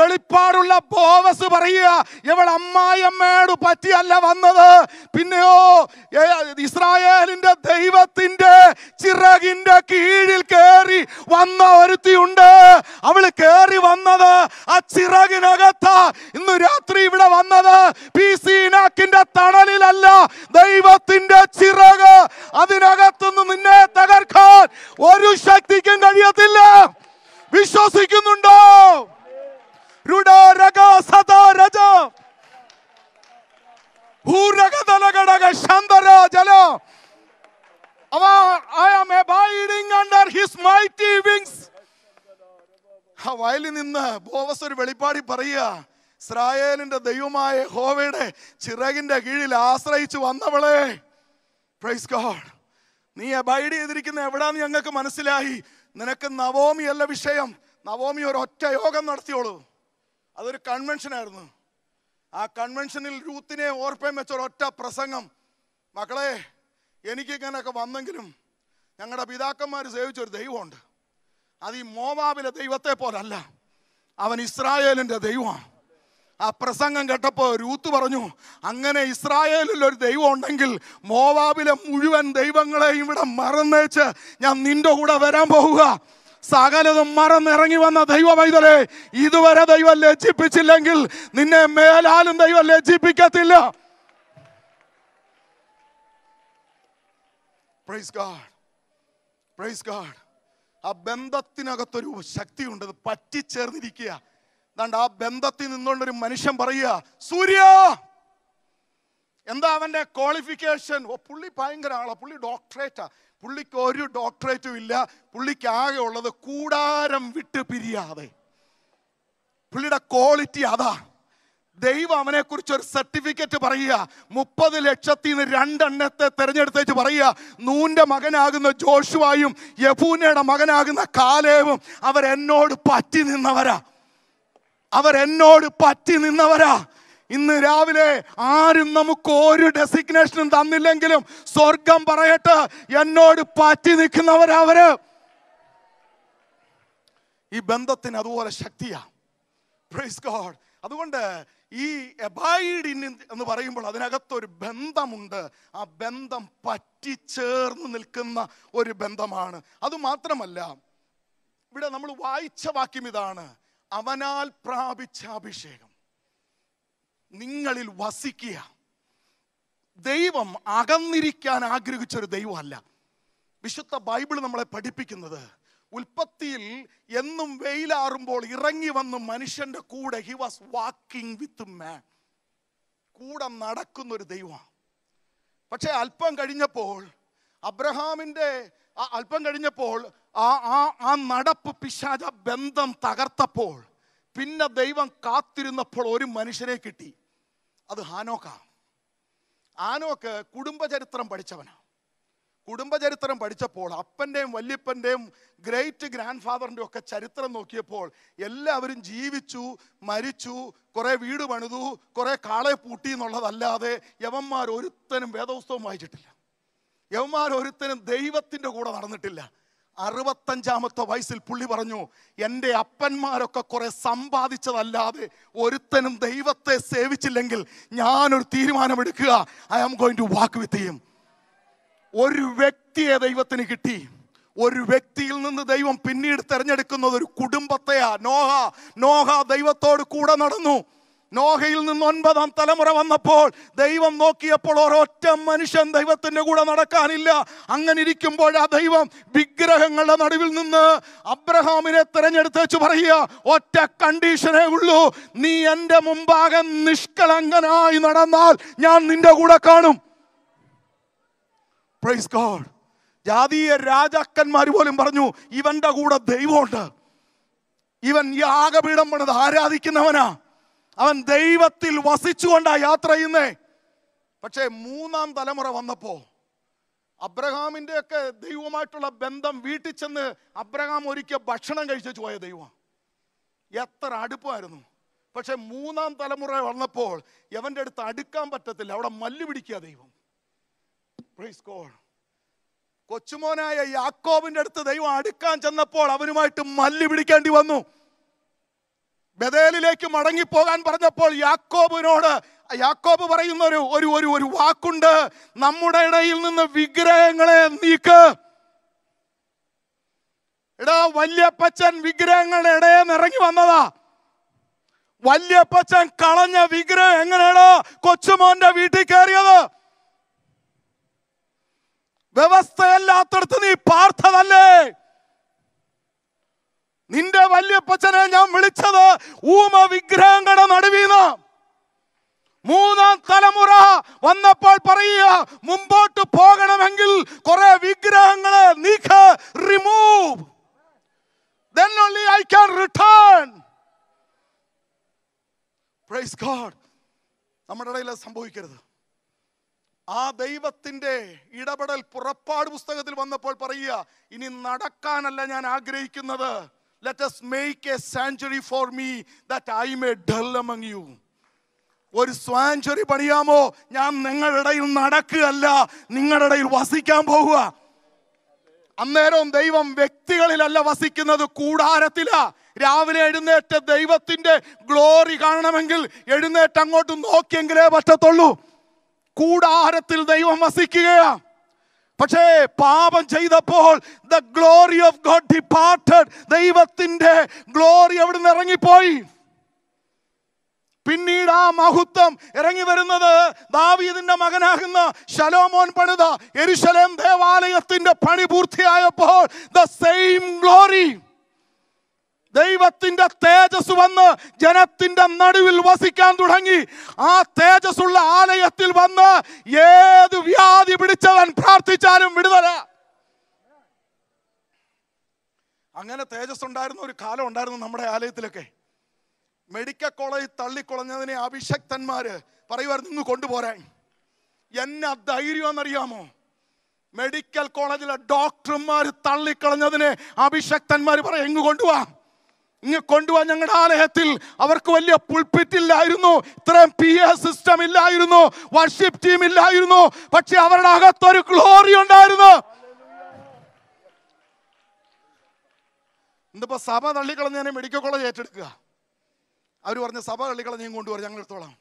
Speaker 2: വെളിപ്പാടുള്ള ബോവസ് പറയുക ഇവൾ അമ്മായി അമ്മയോട് പറ്റിയല്ല വന്നത് പിന്നെയോ ഇസ്രായേലിൻ്റെ ദൈവത്തിൻ്റെ ചിറകിൻ്റെ കീഴിൽ കയറി വന്ന ഒരുത്തിയുണ്ട് അവൾ കയറി വന്നത് ആ ചിറ ചിറകിനകത്ത് ഇന്ന് രാത്രി ഇവിടെ വന്നത് പി സി തണലിലല്ല ദൈവത്തിന്റെ ചിറക് അതിനകത്തുനിന്ന് നിന്നെ തകർക്കാൻ ഒരു ശക്തിക്കും കഴിയത്തില്ല വിശ്വസിക്കുന്നുണ്ടോ I am abiding under his mighty wings ആ വയലിൽ നിന്ന് ബോവസ് ഒരു വെളിപ്പാടി പറയുക ഇസ്രായേലിൻ്റെ ദൈവമായ ഹോവയുടെ ചിറകിൻ്റെ കീഴിൽ ആശ്രയിച്ചു വന്നവളെ പ്രൈസ് ഗോഡ് നീ അബൈഡ് ചെയ്തിരിക്കുന്ന എവിടാന്ന് ഞങ്ങൾക്ക് മനസ്സിലായി നിനക്ക് നവോമി അല്ല വിഷയം നവോമി ഒരു ഒറ്റ യോഗം നടത്തിയോളൂ അതൊരു കൺവെൻഷനായിരുന്നു ആ കൺവെൻഷനിൽ രൂത്തിനെ ഓർപ്പം വെച്ച ഒരൊറ്റ പ്രസംഗം മക്കളെ എനിക്കിങ്ങനെയൊക്കെ വന്നെങ്കിലും ഞങ്ങളുടെ പിതാക്കന്മാർ സേവിച്ചൊരു ദൈവമുണ്ട് അത് ഈ മോവാബിലെ ദൈവത്തെ പോലല്ല അവൻ ഇസ്രായേലിൻ്റെ ദൈവമാണ് ആ പ്രസംഗം കേട്ടപ്പോൾ രൂത്ത് പറഞ്ഞു അങ്ങനെ ഇസ്രായേലിൽ ഒരു ദൈവം ഉണ്ടെങ്കിൽ മോവാബിലെ മുഴുവൻ ദൈവങ്ങളെയും ഇവിടെ മറന്നേച്ച് ഞാൻ നിന്റെ കൂടെ വരാൻ പോവുക സകലതും മറന്നിറങ്ങി വന്ന ദൈവ പൈതലെ ഇതുവരെ ദൈവം ലജ്ജിപ്പിച്ചില്ലെങ്കിൽ നിന്നെ മേലാലും ദൈവം ലജ്ജിപ്പിക്കത്തില്ല പ്രൈസ് ഗാഡ് പ്രൈസ് ഗാഡ് ആ ബന്ധത്തിനകത്തൊരു ശക്തിയുണ്ട് അത് പറ്റിച്ചേർന്നിരിക്കുക അതാണ്ട് ആ ബന്ധത്തിൽ നിന്നുകൊണ്ടൊരു മനുഷ്യൻ പറയുക സൂര്യ എന്താ അവൻ്റെ ക്വാളിഫിക്കേഷൻ ഓ പുള്ളി ഭയങ്കര ആളാ പുള്ളി ഡോക്ടറേറ്റാ പുള്ളിക്ക് ഒരു ഡോക്ടറേറ്റും ഇല്ല പുള്ളിക്ക് ആകെ ഉള്ളത് കൂടാരം വിട്ട് പിരിയാതെ പുള്ളിയുടെ ക്വാളിറ്റി അതാ ദൈവം അവനെക്കുറിച്ച് ഒരു സർട്ടിഫിക്കറ്റ് പറയുക മുപ്പത് ലക്ഷത്തിൽ നിന്ന് രണ്ടെണ്ണത്തെ തിരഞ്ഞെടുത്തേച്ച് പറയുക നൂന്റെ മകനാകുന്ന ജോഷുവായും യഭൂനയുടെ മകനാകുന്ന കാലേവും അവരെന്നോട് പറ്റി നിന്നവരാ അവരെന്നോട് പറ്റി നിന്നവരാ ഇന്ന് രാവിലെ ആരും നമുക്ക് ഒരു ഡെസിഗ്നേഷനും തന്നില്ലെങ്കിലും സ്വർഗം പറയട്ടെ എന്നോട് പറ്റി നിൽക്കുന്നവരവര് ഈ ബന്ധത്തിന് അതുപോലെ ശക്തിയാ പ്രൈസ് ഗോഡ് അതുകൊണ്ട് ഈ എബൈഡിൻ എന്ന് പറയുമ്പോൾ അതിനകത്തൊരു ബന്ധമുണ്ട് ആ ബന്ധം പറ്റിച്ചേർന്ന് നിൽക്കുന്ന ഒരു ബന്ധമാണ് അത് മാത്രമല്ല ഇവിടെ നമ്മൾ വായിച്ച വാക്യം ഇതാണ് അവനാൽ പ്രാപിച്ച അഭിഷേകം നിങ്ങളിൽ വസിക്കുക ദൈവം അകന്നിരിക്കാൻ ആഗ്രഹിച്ചൊരു ദൈവമല്ല വിശുദ്ധ ബൈബിൾ നമ്മളെ പഠിപ്പിക്കുന്നത് ഉൽപ്പത്തിയിൽ എന്നും വെയിലാറുമ്പോൾ ഇറങ്ങി വന്ന് മനുഷ്യന്റെ കൂടെ he was walking with man കൂടെ നടക്കുന്നൊരു ദൈവമാണ് പക്ഷേ അല്പം കഴിഞ്ഞപ്പോൾ അബ്രഹാമിൻ്റെ അല്പം കഴിഞ്ഞപ്പോൾ ആ ആ ആ നടപ്പ് പിശാച ബന്ധം തകർത്തപ്പോൾ പിന്നെ ദൈവം കാത്തിരുന്നപ്പോൾ ഒരു മനുഷ്യനെ കിട്ടി അത് ഹാനോക്ക ആനോക്ക് കുടുംബചരിത്രം പഠിച്ചവനാണ് കുടുംബചരിത്രം പഠിച്ചപ്പോൾ അപ്പൻ്റെയും വല്യപ്പൻ്റെയും ഗ്രേറ്റ് ഗ്രാൻഡ് ഫാദറിൻ്റെ ഒക്കെ ചരിത്രം നോക്കിയപ്പോൾ എല്ലാവരും ജീവിച്ചു മരിച്ചു കുറേ വീട് പണിതു കുറേ കാളെ പൂട്ടി എന്നുള്ളതല്ലാതെ യവന്മാർ ഒരുത്തനും വേദപുസ്തകം വായിച്ചിട്ടില്ല യവന്മാർ ഒരുത്തനും ദൈവത്തിൻ്റെ കൂടെ നടന്നിട്ടില്ല അറുപത്തഞ്ചാമത്തെ വയസ്സിൽ പുള്ളി പറഞ്ഞു എൻ്റെ അപ്പന്മാരൊക്കെ കുറെ സമ്പാദിച്ചതല്ലാതെ ഒരുത്തനും ദൈവത്തെ സേവിച്ചില്ലെങ്കിൽ ഞാനൊരു തീരുമാനമെടുക്കുക I am going to walk with ചെയ്യും ഒരു വ്യക്തിയെ ദൈവത്തിന് കിട്ടി ഒരു വ്യക്തിയിൽ നിന്ന് ദൈവം പിന്നീട് തിരഞ്ഞെടുക്കുന്നത് ഒരു കുടുംബത്തെയാ നോഹ നോഹ ദൈവത്തോട് കൂടെ നടന്നു നോഹയിൽ നിന്ന് ഒൻപതാം തലമുറ വന്നപ്പോൾ ദൈവം നോക്കിയപ്പോൾ ഒരൊറ്റ മനുഷ്യൻ ദൈവത്തിന്റെ കൂടെ നടക്കാനില്ല അങ്ങനെ ഇരിക്കുമ്പോൾ ആ ദൈവം വിഗ്രഹങ്ങളുടെ നടുവിൽ നിന്ന് അബ്രഹാമിനെ തിരഞ്ഞെടുത്ത് വെച്ച് പറയുക ഒറ്റ കണ്ടീഷനേ ഉള്ളൂ നീ എൻ്റെ മുമ്പാകെ നിഷ്കളങ്കനായി നടന്നാൽ ഞാൻ നിന്റെ കൂടെ കാണും പ്രൈസ് ഗോഡ് ജാതീയ രാജാക്കന്മാർ പോലും പറഞ്ഞു ഇവന്റെ കൂടെ ദൈവമുണ്ട് ഇവൻ യാഗപീഠം പണിത് ആരാധിക്കുന്നവനാ അവൻ ദൈവത്തിൽ വസിച്ചുകൊണ്ടാ യാത്ര ചെയ്യുന്നേ പക്ഷേ മൂന്നാം തലമുറ വന്നപ്പോ അബ്രഹാമിന്റെ ഒക്കെ ദൈവമായിട്ടുള്ള ബന്ധം വീട്ടിൽ ചെന്ന് അബ്രഹാം ഒരിക്കൽ ഭക്ഷണം കഴിച്ചു പോയ ദൈവം എത്ര അടുപ്പമായിരുന്നു പക്ഷെ മൂന്നാം തലമുറ വന്നപ്പോൾ എവന്റെ അടുത്ത് അടുക്കാൻ പറ്റത്തില്ല അവിടെ മല്ല് പിടിക്കുക ദൈവം കൊച്ചുമോനായ യാക്കോബിന്റെ അടുത്ത് ദൈവം അടുക്കാൻ ചെന്നപ്പോൾ അവനുമായിട്ട് മല്ലി പിടിക്കേണ്ടി വന്നു ബദേലിലേക്ക് മടങ്ങിപ്പോകാൻ പറഞ്ഞപ്പോൾ യാക്കോബിനോട് യാക്കോബ് പറയുന്ന ഒരു ഒരു ഒരു ഒരു വാക്കുണ്ട് നമ്മുടെ ഇടയിൽ നിന്ന് വിഗ്രഹങ്ങളെ നീക്ക് എടാ വല്യപ്പച്ചൻ വിഗ്രഹങ്ങളുടെ ഇടയിൽ നിന്ന് ഇറങ്ങി വന്നതാ വല്യപ്പച്ചൻ കളഞ്ഞ വിഗ്രഹം എങ്ങനെയാണോ കൊച്ചുമോന്റെ വീട്ടിൽ കയറിയത് വ്യവസ്ഥയല്ലാത്തടത്ത് നീ പാർത്ഥതല്ലേ നിന്റെ വല്യപ്പച്ചനെ ഞാൻ വിളിച്ചത് ഊമ വിഗ്രഹങ്ങളുടെ നടുവീന്ന് മൂന്നാം തലമുറ വന്നപ്പോൾ പറയുക മുമ്പോട്ട് പോകണമെങ്കിൽ കുറെ വിഗ്രഹങ്ങളെ നീക്ക റിമൂവ് then only I നമ്മുടെ ഇടയിൽ സംഭവിക്കരുത് ആ ദൈവത്തിൻ്റെ ഇടപെടൽ പുറപ്പാട് പുസ്തകത്തിൽ വന്നപ്പോൾ പറയുക ഇനി നടക്കാനല്ല ഞാൻ ആഗ്രഹിക്കുന്നത് let's make a sanctuary for me that I may dwell among you ഒരു സ്വാഞ്ചുറി പണിയാമോ ഞാൻ നിങ്ങളുടെ ഇടയിൽ നടക്കുകയല്ല നിങ്ങളുടെ ഇടയിൽ വസിക്കാൻ പോവുക അന്നേരം ദൈവം വ്യക്തികളിലല്ല വസിക്കുന്നത് കൂടാരത്തിലാ രാവിലെ എഴുന്നേറ്റ് ദൈവത്തിന്റെ ഗ്ലോറി കാണണമെങ്കിൽ എഴുന്നേറ്റ് അങ്ങോട്ട് നോക്കിയെങ്കിലേ പറ്റത്തുള്ളൂ കൂടാരത്തിൽ ദൈവം വസിക്കുകയാണ് പക്ഷേ പാപം ചെയ്തപ്പോൾ the glory of God departed ദൈവത്തിൻ്റെ ഗ്ലോറി അവിടെ നിന്ന് ഇറങ്ങിപ്പോയി പിന്നീട് ആ മഹത്വം ഇറങ്ങി വരുന്നത് ദാവീദിന്റെ മകനാകുന്ന ശലോമോൻ പണിത എരുശലേം ദേവാലയത്തിന്റെ പണി പൂർത്തിയായപ്പോൾ ദ സെയിം ഗ്ലോറി ദൈവത്തിന്റെ തേജസ് വന്ന് ജനത്തിന്റെ നടുവിൽ വസിക്കാൻ തുടങ്ങി ആ തേജസ്സുള്ള ആലയത്തിൽ വന്ന് ഏത് വ്യാധി പിടിച്ചവൻ പ്രാർത്ഥിച്ചാലും വിടുതല അങ്ങനെ തേജസ് ഉണ്ടായിരുന്ന ഒരു കാലം ഉണ്ടായിരുന്നു നമ്മുടെ ആലയത്തിലൊക്കെ മെഡിക്കൽ കോളേജ് തള്ളിക്കൊളഞ്ഞതിനെ അഭിഷക്തന്മാര് പറയുമായിരുന്നു ഇന്ന് കൊണ്ടുപോരാൻ എന്നാ ധൈര്യം എന്നറിയാമോ മെഡിക്കൽ കോളേജിലെ ഡോക്ടർമാർ തള്ളിക്കളഞ്ഞതിനെ അഭിഷക്തന്മാർ പറയാം എങ്ങ് കൊണ്ടുപോവാം ഇങ്ങ് കൊണ്ടുപോകാൻ ഞങ്ങളുടെ ആലയത്തിൽ അവർക്ക് വലിയ പുൾപിറ്റ് ഇല്ലായിരുന്നു ഇത്രയും പി എ സിസ്റ്റം ഇല്ലായിരുന്നു വർഷിപ്പ് ടീം ഇല്ലായിരുന്നു പക്ഷെ അവരുടെ അകത്തൊരു ഗ്ലോറി ഉണ്ടായിരുന്നു ഇന്നിപ്പോ സഭ തള്ളിക്കളഞ്ഞ മെഡിക്കൽ കോളേജ് ഏറ്റെടുക്കുക അവർ പറഞ്ഞ സഭ തള്ളിക്കളഞ്ഞും കൊണ്ടുവരും ഞങ്ങൾ എടുത്തോളാം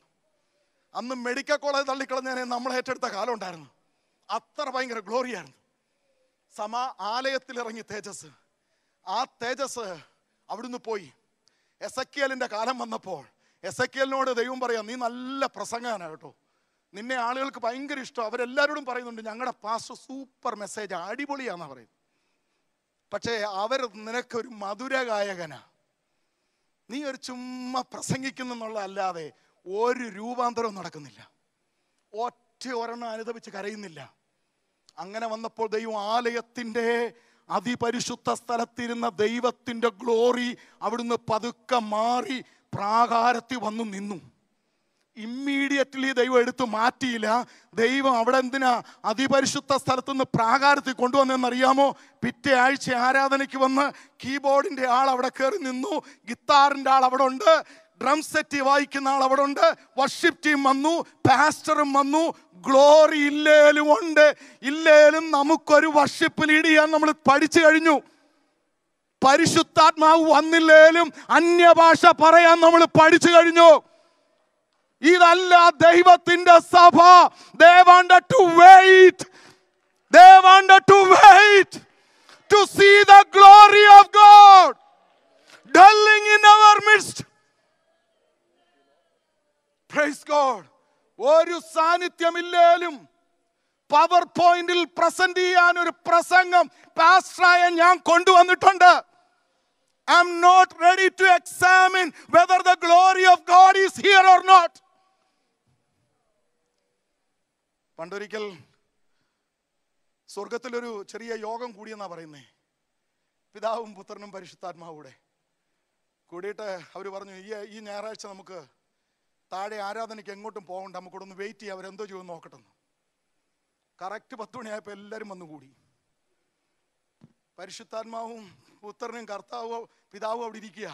Speaker 2: അന്ന് മെഡിക്കൽ കോളേജ് തള്ളിക്കളഞ്ഞേനെ നമ്മൾ ഏറ്റെടുത്ത കാലം ഉണ്ടായിരുന്നു അത്ര ഭയങ്കര ഗ്ലോറിയായിരുന്നു സമ ആലയത്തിലിറങ്ങി തേജസ് ആ തേജസ് അവിടുന്ന് പോയി എസക്കിയലിൻ്റെ കാലം വന്നപ്പോൾ എസക്കിയലിനോട് ദൈവം പറയാം നീ നല്ല പ്രസംഗകനാണ് കേട്ടോ നിന്നെ ആളുകൾക്ക് ഭയങ്കര ഇഷ്ടം അവരെല്ലാവരോടും പറയുന്നുണ്ട് ഞങ്ങളുടെ പാസ്റ്റ് സൂപ്പർ മെസ്സേജ് അടിപൊളിയാണെന്നാണ് പറയുന്നത് പക്ഷേ അവർ നിനക്കൊരു മധുരഗായകനാ നീ ഒരു ചുമ്മാ പ്രസംഗിക്കുന്നുള്ള അല്ലാതെ ഒരു രൂപാന്തരവും നടക്കുന്നില്ല ഒറ്റ ഒരെണ്ണം അനുദപിച്ച് കരയുന്നില്ല അങ്ങനെ വന്നപ്പോൾ ദൈവം ആലയത്തിൻ്റെ അതിപരിശുദ്ധ സ്ഥലത്തിരുന്ന ദൈവത്തിൻ്റെ ഗ്ലോറി അവിടുന്ന് പതുക്കെ മാറി പ്രാകാരത്തിൽ വന്നു നിന്നു ഇമ്മീഡിയറ്റ്ലി ദൈവം എടുത്തു മാറ്റിയില്ല ദൈവം അവിടെ എന്തിനാ അതിപരിശുദ്ധ സ്ഥലത്തു നിന്ന് പ്രാകാരത്തിൽ കൊണ്ടുവന്നെന്നറിയാമോ പിറ്റേ ആഴ്ച ആരാധനയ്ക്ക് വന്ന് കീബോർഡിൻ്റെ ആൾ അവിടെ കയറി നിന്നു ഗിത്താറിൻ്റെ ആൾ അവിടെ ഉണ്ട് ഡ്രം സെറ്റ് വായിക്കുന്ന ആൾ അവിടെ ഉണ്ട് വർഷിപ്പ് ടീം വന്നു പാസ്റ്ററും വന്നു ഗ്ലോറി ഇല്ലേലും ഉണ്ട് ഇല്ലേലും നമുക്കൊരു വർഷിപ്പ് ലീഡ് ചെയ്യാൻ നമ്മൾ പഠിച്ചു കഴിഞ്ഞു പരിശുദ്ധാത്മാവ് വന്നില്ലേലും അന്യഭാഷ പറയാൻ നമ്മൾ പഠിച്ചു കഴിഞ്ഞു ഇതല്ല ദൈവത്തിന്റെ സഭ they to wait they to wait to see the glory ഒരു സാന്നിധ്യമില്ലേലും പവർ പോയിന്റിൽ പ്രസന്റ് ചെയ്യാൻ ഒരു പ്രസംഗം പാസ്റ്ററായ ഞാൻ കൊണ്ടുവന്നിട്ടുണ്ട് I am not ready to examine whether the glory of God is here or not പണ്ടൊരിക്കൽ സ്വർഗത്തിലൊരു ചെറിയ യോഗം കൂടിയെന്നാ പറയുന്നത് പിതാവും പുത്രനും പരിശുദ്ധാത്മാവൂടെ കൂടിയിട്ട് അവർ പറഞ്ഞു ഈ ഈ ഞായറാഴ്ച നമുക്ക് താഴെ ആരാധനയ്ക്ക് എങ്ങോട്ടും പോകണ്ട നമുക്കിവിടെ ഒന്ന് വെയിറ്റ് ചെയ്യാം അവരെന്തോ ചെയ്യുമെന്ന് നോക്കട്ടെ കറക്റ്റ് പത്ത് മണിയായപ്പോൾ എല്ലാവരും വന്നു കൂടി പരിശുദ്ധാത്മാവും പുത്രനും കർത്താവോ പിതാവും അവിടെ ഇരിക്കുക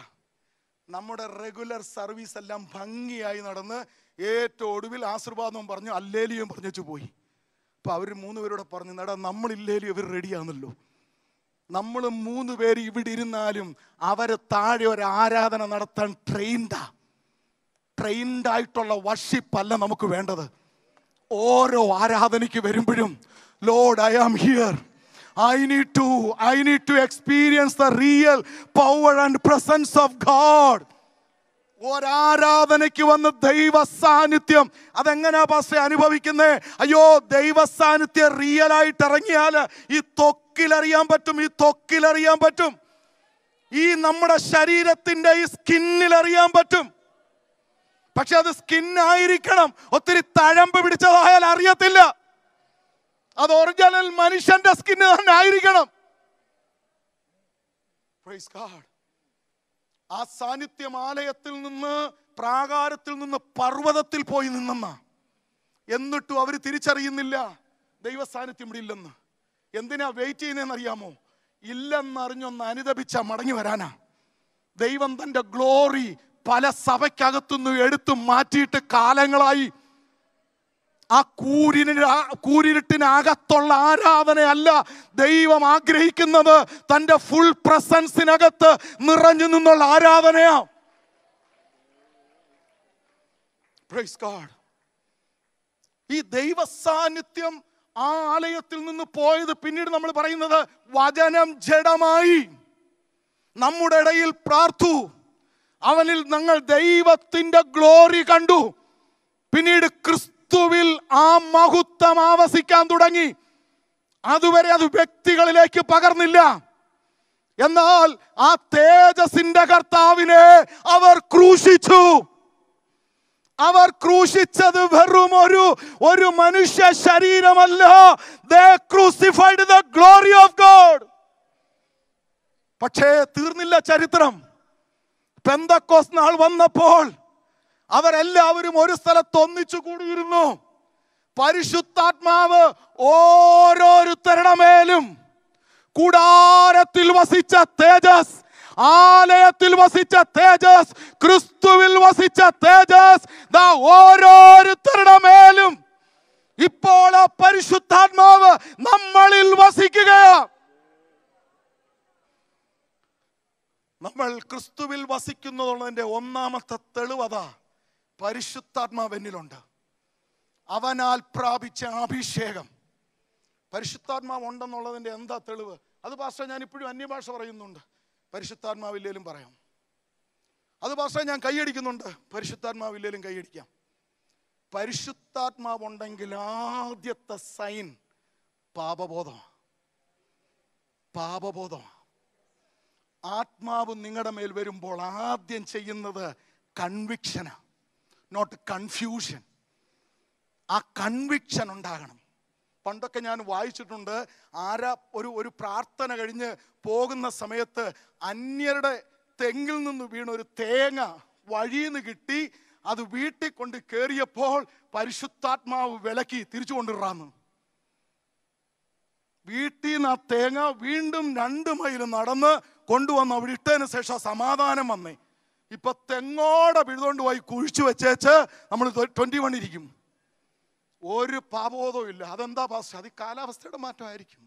Speaker 2: നമ്മുടെ റെഗുലർ സർവീസ് എല്ലാം ഭംഗിയായി നടന്ന് ഏറ്റവും ഒടുവിൽ ആശീർവാദവും പറഞ്ഞു അല്ലേലിയും പറഞ്ഞു പോയി അപ്പോൾ അവർ മൂന്ന് പേരോടെ പറഞ്ഞു നേടാ നമ്മളില്ലേലും ഇവർ റെഡിയാണല്ലോ നമ്മൾ മൂന്ന് പേര് ഇവിടെ ഇരുന്നാലും അവർ താഴെ ഒരു ആരാധന നടത്താൻ ട്രെയിൻഡാ ട്രെയിൻഡ് ആയിട്ടുള്ള വർഷിപ്പ് അല്ല നമുക്ക് വേണ്ടത് ഓരോ ആരാധനയ്ക്ക് വരുമ്പോഴും Lord I am here I need to I need to experience the real power and presence of God ഒരാരാധനയ്ക്ക് വന്ന് ദൈവ സാന്നിധ്യം അതെങ്ങനെയാ പാസ്റ്റേ അനുഭവിക്കുന്നേ അയ്യോ ദൈവ സാന്നിധ്യം ആയിട്ട് ഇറങ്ങിയാൽ ഈ തൊക്കിലറിയാൻ പറ്റും ഈ തൊക്കിലറിയാൻ പറ്റും ഈ നമ്മുടെ ശരീരത്തിന്റെ ഈ സ്കിന്നിൽ അറിയാൻ പറ്റും പക്ഷെ അത് സ്കിൻ ആയിരിക്കണം ഒത്തിരി തഴമ്പ് പിടിച്ചതായാൽ അറിയത്തില്ല അത് ഒറിജിനൽ മനുഷ്യന്റെ സ്കിന്ന് തന്നെ ആയിരിക്കണം ആ സാന്നിധ്യം ആലയത്തിൽ നിന്ന് പ്രാകാരത്തിൽ നിന്ന് പർവ്വതത്തിൽ പോയി നിന്നെന്ന എന്നിട്ടും അവർ തിരിച്ചറിയുന്നില്ല സാന്നിധ്യം ഇവിടെ ഇല്ലെന്ന് എന്തിനാ വെയിറ്റ് ചെയ്യുന്നതെന്ന് അറിയാമോ ഇല്ലെന്നറിഞ്ഞൊന്ന് അനുദപിച്ച മടങ്ങി വരാനാ ദൈവം തൻ്റെ ഗ്ലോറി പല സഭയ്ക്കകത്തുനിന്ന് എടുത്തു മാറ്റിയിട്ട് കാലങ്ങളായി ആ കൂരിന് കൂരിരുട്ടിനകത്തുള്ള ആരാധനയല്ല ദൈവം ആഗ്രഹിക്കുന്നത് തൻ്റെ ഫുൾ പ്രസൻസിനകത്ത് നിറഞ്ഞു നിന്നുള്ള ആരാധനയാ ഈ ദൈവ സാന്നിധ്യം ആ ആലയത്തിൽ നിന്ന് പോയത് പിന്നീട് നമ്മൾ പറയുന്നത് വചനം ജഡമായി നമ്മുടെ ഇടയിൽ പ്രാർത്ഥു അവനിൽ ഞങ്ങൾ ദൈവത്തിൻ്റെ ഗ്ലോറി കണ്ടു പിന്നീട് ക്രിസ്തുവിൽ ആ മഹത്വം ആവസിക്കാൻ തുടങ്ങി അതുവരെ അത് വ്യക്തികളിലേക്ക് പകർന്നില്ല എന്നാൽ ആ തേജസിന്റെ കർത്താവിനെ അവർ ക്രൂശിച്ചു അവർ ക്രൂശിച്ചത് വെറും ഒരു ഒരു മനുഷ്യ ശരീരമല്ല ദ ഗ്ലോറി ഓഫ് ഗോഡ് പക്ഷേ തീർന്നില്ല ചരിത്രം പെന്തക്കോസ് നാൾ വന്നപ്പോൾ അവരെല്ലാവരും ഒരു സ്ഥലത്ത് ഒന്നിച്ചു കൂടിയിരുന്നു പരിശുദ്ധാത്മാവ് ഓരോരുത്തരുടെ മേലും കൂടാരത്തിൽ വസിച്ച തേജസ് ആലയത്തിൽ വസിച്ച തേജസ് ക്രിസ്തുവിൽ വസിച്ച തേജസ് ദാ ഓരോരുത്തരുടെ മേലും ഇപ്പോൾ ആ പരിശുദ്ധാത്മാവ് നമ്മളിൽ വസിക്കുകയാണ് നമ്മൾ ക്രിസ്തുവിൽ വസിക്കുന്നതുള്ളതിൻ്റെ ഒന്നാമത്തെ തെളിവത പരിശുദ്ധാത്മാവ് എന്നിലുണ്ട് അവനാൽ പ്രാപിച്ച അഭിഷേകം പരിശുദ്ധാത്മാവ് ഉണ്ടെന്നുള്ളതിൻ്റെ എന്താ തെളിവ് അത് പാസ്റ്റർ ഞാൻ ഇപ്പോഴും അന്യഭാഷ പറയുന്നുണ്ട് പരിശുദ്ധാത്മാവില്ലേലും പറയാം അത് പാസ്റ്റർ ഞാൻ കൈയടിക്കുന്നുണ്ട് പരിശുദ്ധാത്മാവില്ലേലും കൈയടിക്കാം പരിശുദ്ധാത്മാവുണ്ടെങ്കിൽ ആദ്യത്തെ സൈൻ പാപബോധമാണ് പാപബോധമാണ് ആത്മാവ് നിങ്ങളുടെ മേൽ വരുമ്പോൾ ആദ്യം ചെയ്യുന്നത് കൺവിക്ഷന നോട്ട് കൺഫ്യൂഷൻ ആ കൺവിക്ഷൻ ഉണ്ടാകണം പണ്ടൊക്കെ ഞാൻ വായിച്ചിട്ടുണ്ട് ആരാ ഒരു ഒരു പ്രാർത്ഥന കഴിഞ്ഞ് പോകുന്ന സമയത്ത് അന്യരുടെ തെങ്ങിൽ നിന്ന് വീണ ഒരു തേങ്ങ വഴിയിൽ നിന്ന് കിട്ടി അത് വീട്ടിൽ കൊണ്ട് കയറിയപ്പോൾ പരിശുദ്ധാത്മാവ് വിലക്കി തിരിച്ചു കൊണ്ടിടാന്ന് വീട്ടിൽ നിന്ന് ആ തേങ്ങ വീണ്ടും രണ്ട് മൈൽ നടന്ന് കൊണ്ടുവന്ന് അവിടെ ഇട്ടതിന് ശേഷം സമാധാനം വന്നേ ഇപ്പൊ തെങ്ങോടെ പിഴുതുകൊണ്ട് പോയി കുഴിച്ചു വെച്ചേച്ച് നമ്മൾ ട്വന്റി വൺ ഇരിക്കും ഒരു പാപബോധവും ഇല്ല അതെന്താ പാസ്റ്റ് അത് കാലാവസ്ഥയുടെ മാറ്റമായിരിക്കും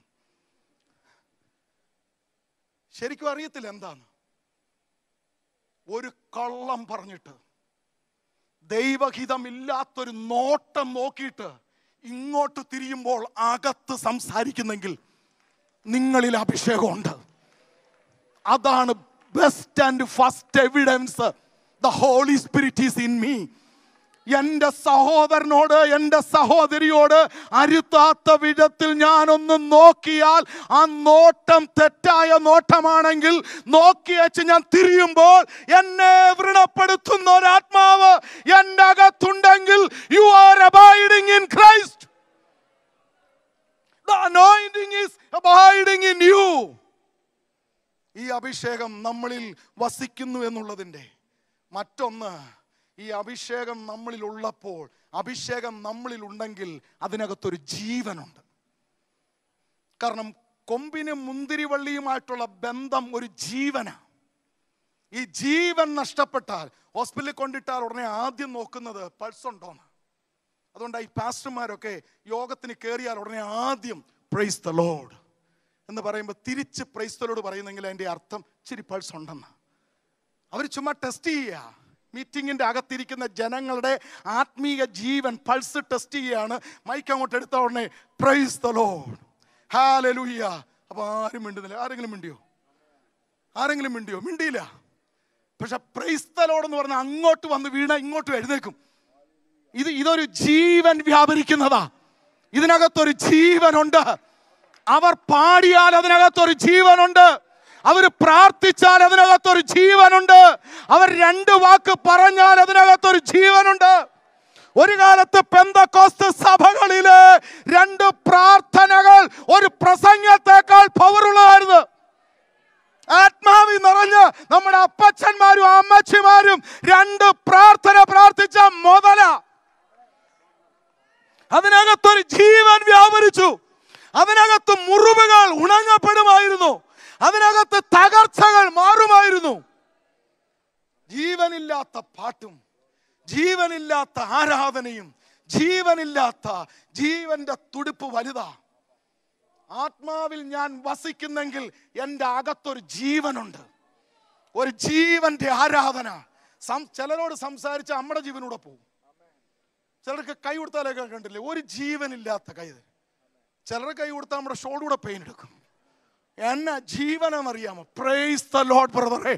Speaker 2: ശരിക്കും അറിയത്തില്ല എന്താണ് ഒരു കള്ളം പറഞ്ഞിട്ട് ദൈവഹിതമില്ലാത്തൊരു നോട്ടം നോക്കിയിട്ട് ഇങ്ങോട്ട് തിരിയുമ്പോൾ അകത്ത് സംസാരിക്കുന്നെങ്കിൽ നിങ്ങളിൽ അഭിഷേകമുണ്ട് അതാണ് best and first evidence the Holy Spirit is in me എൻ്റെ സഹോദരനോട് എൻ്റെ സഹോദരിയോട് അരുത്താത്ത വിധത്തിൽ ഞാനൊന്ന് നോക്കിയാൽ ആ നോട്ടം തെറ്റായ നോട്ടമാണെങ്കിൽ നോക്കിയച്ച് ഞാൻ തിരിയുമ്പോൾ എന്നെ വൃണപ്പെടുത്തുന്ന ഒരാത്മാവ് എൻ്റെ അകത്തുണ്ടെങ്കിൽ you are abiding in Christ the anointing is abiding in you ഈ അഭിഷേകം നമ്മളിൽ വസിക്കുന്നു എന്നുള്ളതിൻ്റെ മറ്റൊന്ന് ഈ അഭിഷേകം നമ്മളിൽ ഉള്ളപ്പോൾ അഭിഷേകം നമ്മളിൽ ഉണ്ടെങ്കിൽ അതിനകത്തൊരു ജീവനുണ്ട് കാരണം കൊമ്പിനും മുന്തിരിവള്ളിയുമായിട്ടുള്ള ബന്ധം ഒരു ജീവനാണ് ഈ ജീവൻ നഷ്ടപ്പെട്ടാൽ ഹോസ്പിറ്റലിൽ കൊണ്ടിട്ടാൽ ഉടനെ ആദ്യം നോക്കുന്നത് പൾസ് ഉണ്ടോന്ന് അതുകൊണ്ട് ഈ പാസ്റ്റർമാരൊക്കെ യോഗത്തിന് കയറിയാൽ ഉടനെ ആദ്യം പ്രൈസ് ദ ലോഡ് എന്ന് പറയുമ്പോൾ തിരിച്ച് പ്രൈസ്തലോട് പറയുന്നെങ്കിൽ അതിൻ്റെ അർത്ഥം ഇച്ചിരി പൾസ് ഉണ്ടെന്ന് അവർ ചുമ്മാ ടെസ്റ്റ് ചെയ്യുക മീറ്റിങ്ങിൻ്റെ അകത്തിരിക്കുന്ന ജനങ്ങളുടെ ആത്മീയ ജീവൻ പൾസ് ടെസ്റ്റ് ചെയ്യുകയാണ് മൈക്ക് അങ്ങോട്ട് എടുത്ത ഉടനെ പ്രൈസ് തലോൺ ലൂയ്യ അപ്പോൾ ആരും മിണ്ടുന്നില്ല ആരെങ്കിലും മിണ്ടിയോ ആരെങ്കിലും മിണ്ടിയോ മിണ്ടിയില്ല പക്ഷെ പ്രൈസ് എന്ന് പറഞ്ഞാൽ അങ്ങോട്ട് വന്ന് വീണ ഇങ്ങോട്ട് എഴുന്നേക്കും ഇത് ഇതൊരു ജീവൻ വ്യാപരിക്കുന്നതാ ഇതിനകത്തൊരു ജീവനുണ്ട് അവർ പാടിയാൽ അതിനകത്തൊരു ജീവനുണ്ട് അവർ പ്രാർത്ഥിച്ചാൽ അതിനകത്തൊരു ജീവനുണ്ട് അവർ രണ്ട് വാക്ക് പറഞ്ഞാൽ അതിനകത്തൊരു ജീവനുണ്ട് ഒരു കാലത്ത് പെന്തക്കോസ്ത് സഭകളിലെ രണ്ട് പ്രാർത്ഥനകൾ ഒരു പ്രസംഗത്തെക്കാൾ പവറുള്ളതായിരുന്നു ആത്മാവി നിറഞ്ഞ് നമ്മുടെ അപ്പച്ചന്മാരും അമ്മച്ചിമാരും രണ്ട് പ്രാർത്ഥന പ്രാർത്ഥിച്ച മുതല അതിനകത്തൊരു ജീവൻ വ്യാപരിച്ചു അവനകത്ത് മുറിവുകൾ ഉണങ്ങപ്പെടുമായിരുന്നു അവനകത്ത് തകർച്ചകൾ മാറുമായിരുന്നു ജീവനില്ലാത്ത പാട്ടും ജീവനില്ലാത്ത ആരാധനയും ജീവനില്ലാത്ത ജീവന്റെ തുടിപ്പ് വലുതാ ആത്മാവിൽ ഞാൻ വസിക്കുന്നെങ്കിൽ എൻ്റെ അകത്തൊരു ജീവനുണ്ട് ഒരു ജീവന്റെ ആരാധന സം ചിലരോട് സംസാരിച്ച നമ്മുടെ ജീവനോടെ പോകും ചിലർക്ക് കൈ കൊടുത്താലേ കണ്ടില്ലേ ഒരു ജീവനില്ലാത്ത കൈ തരും ചിലർ കൈ കൊടുത്താൽ നമ്മുടെ ഷോൾഡൂടെ പെയിൻ എടുക്കും എന്നെ ജീവനം അറിയാമോ പ്രേസ് ദ ലോഡ് ബ്രദറെ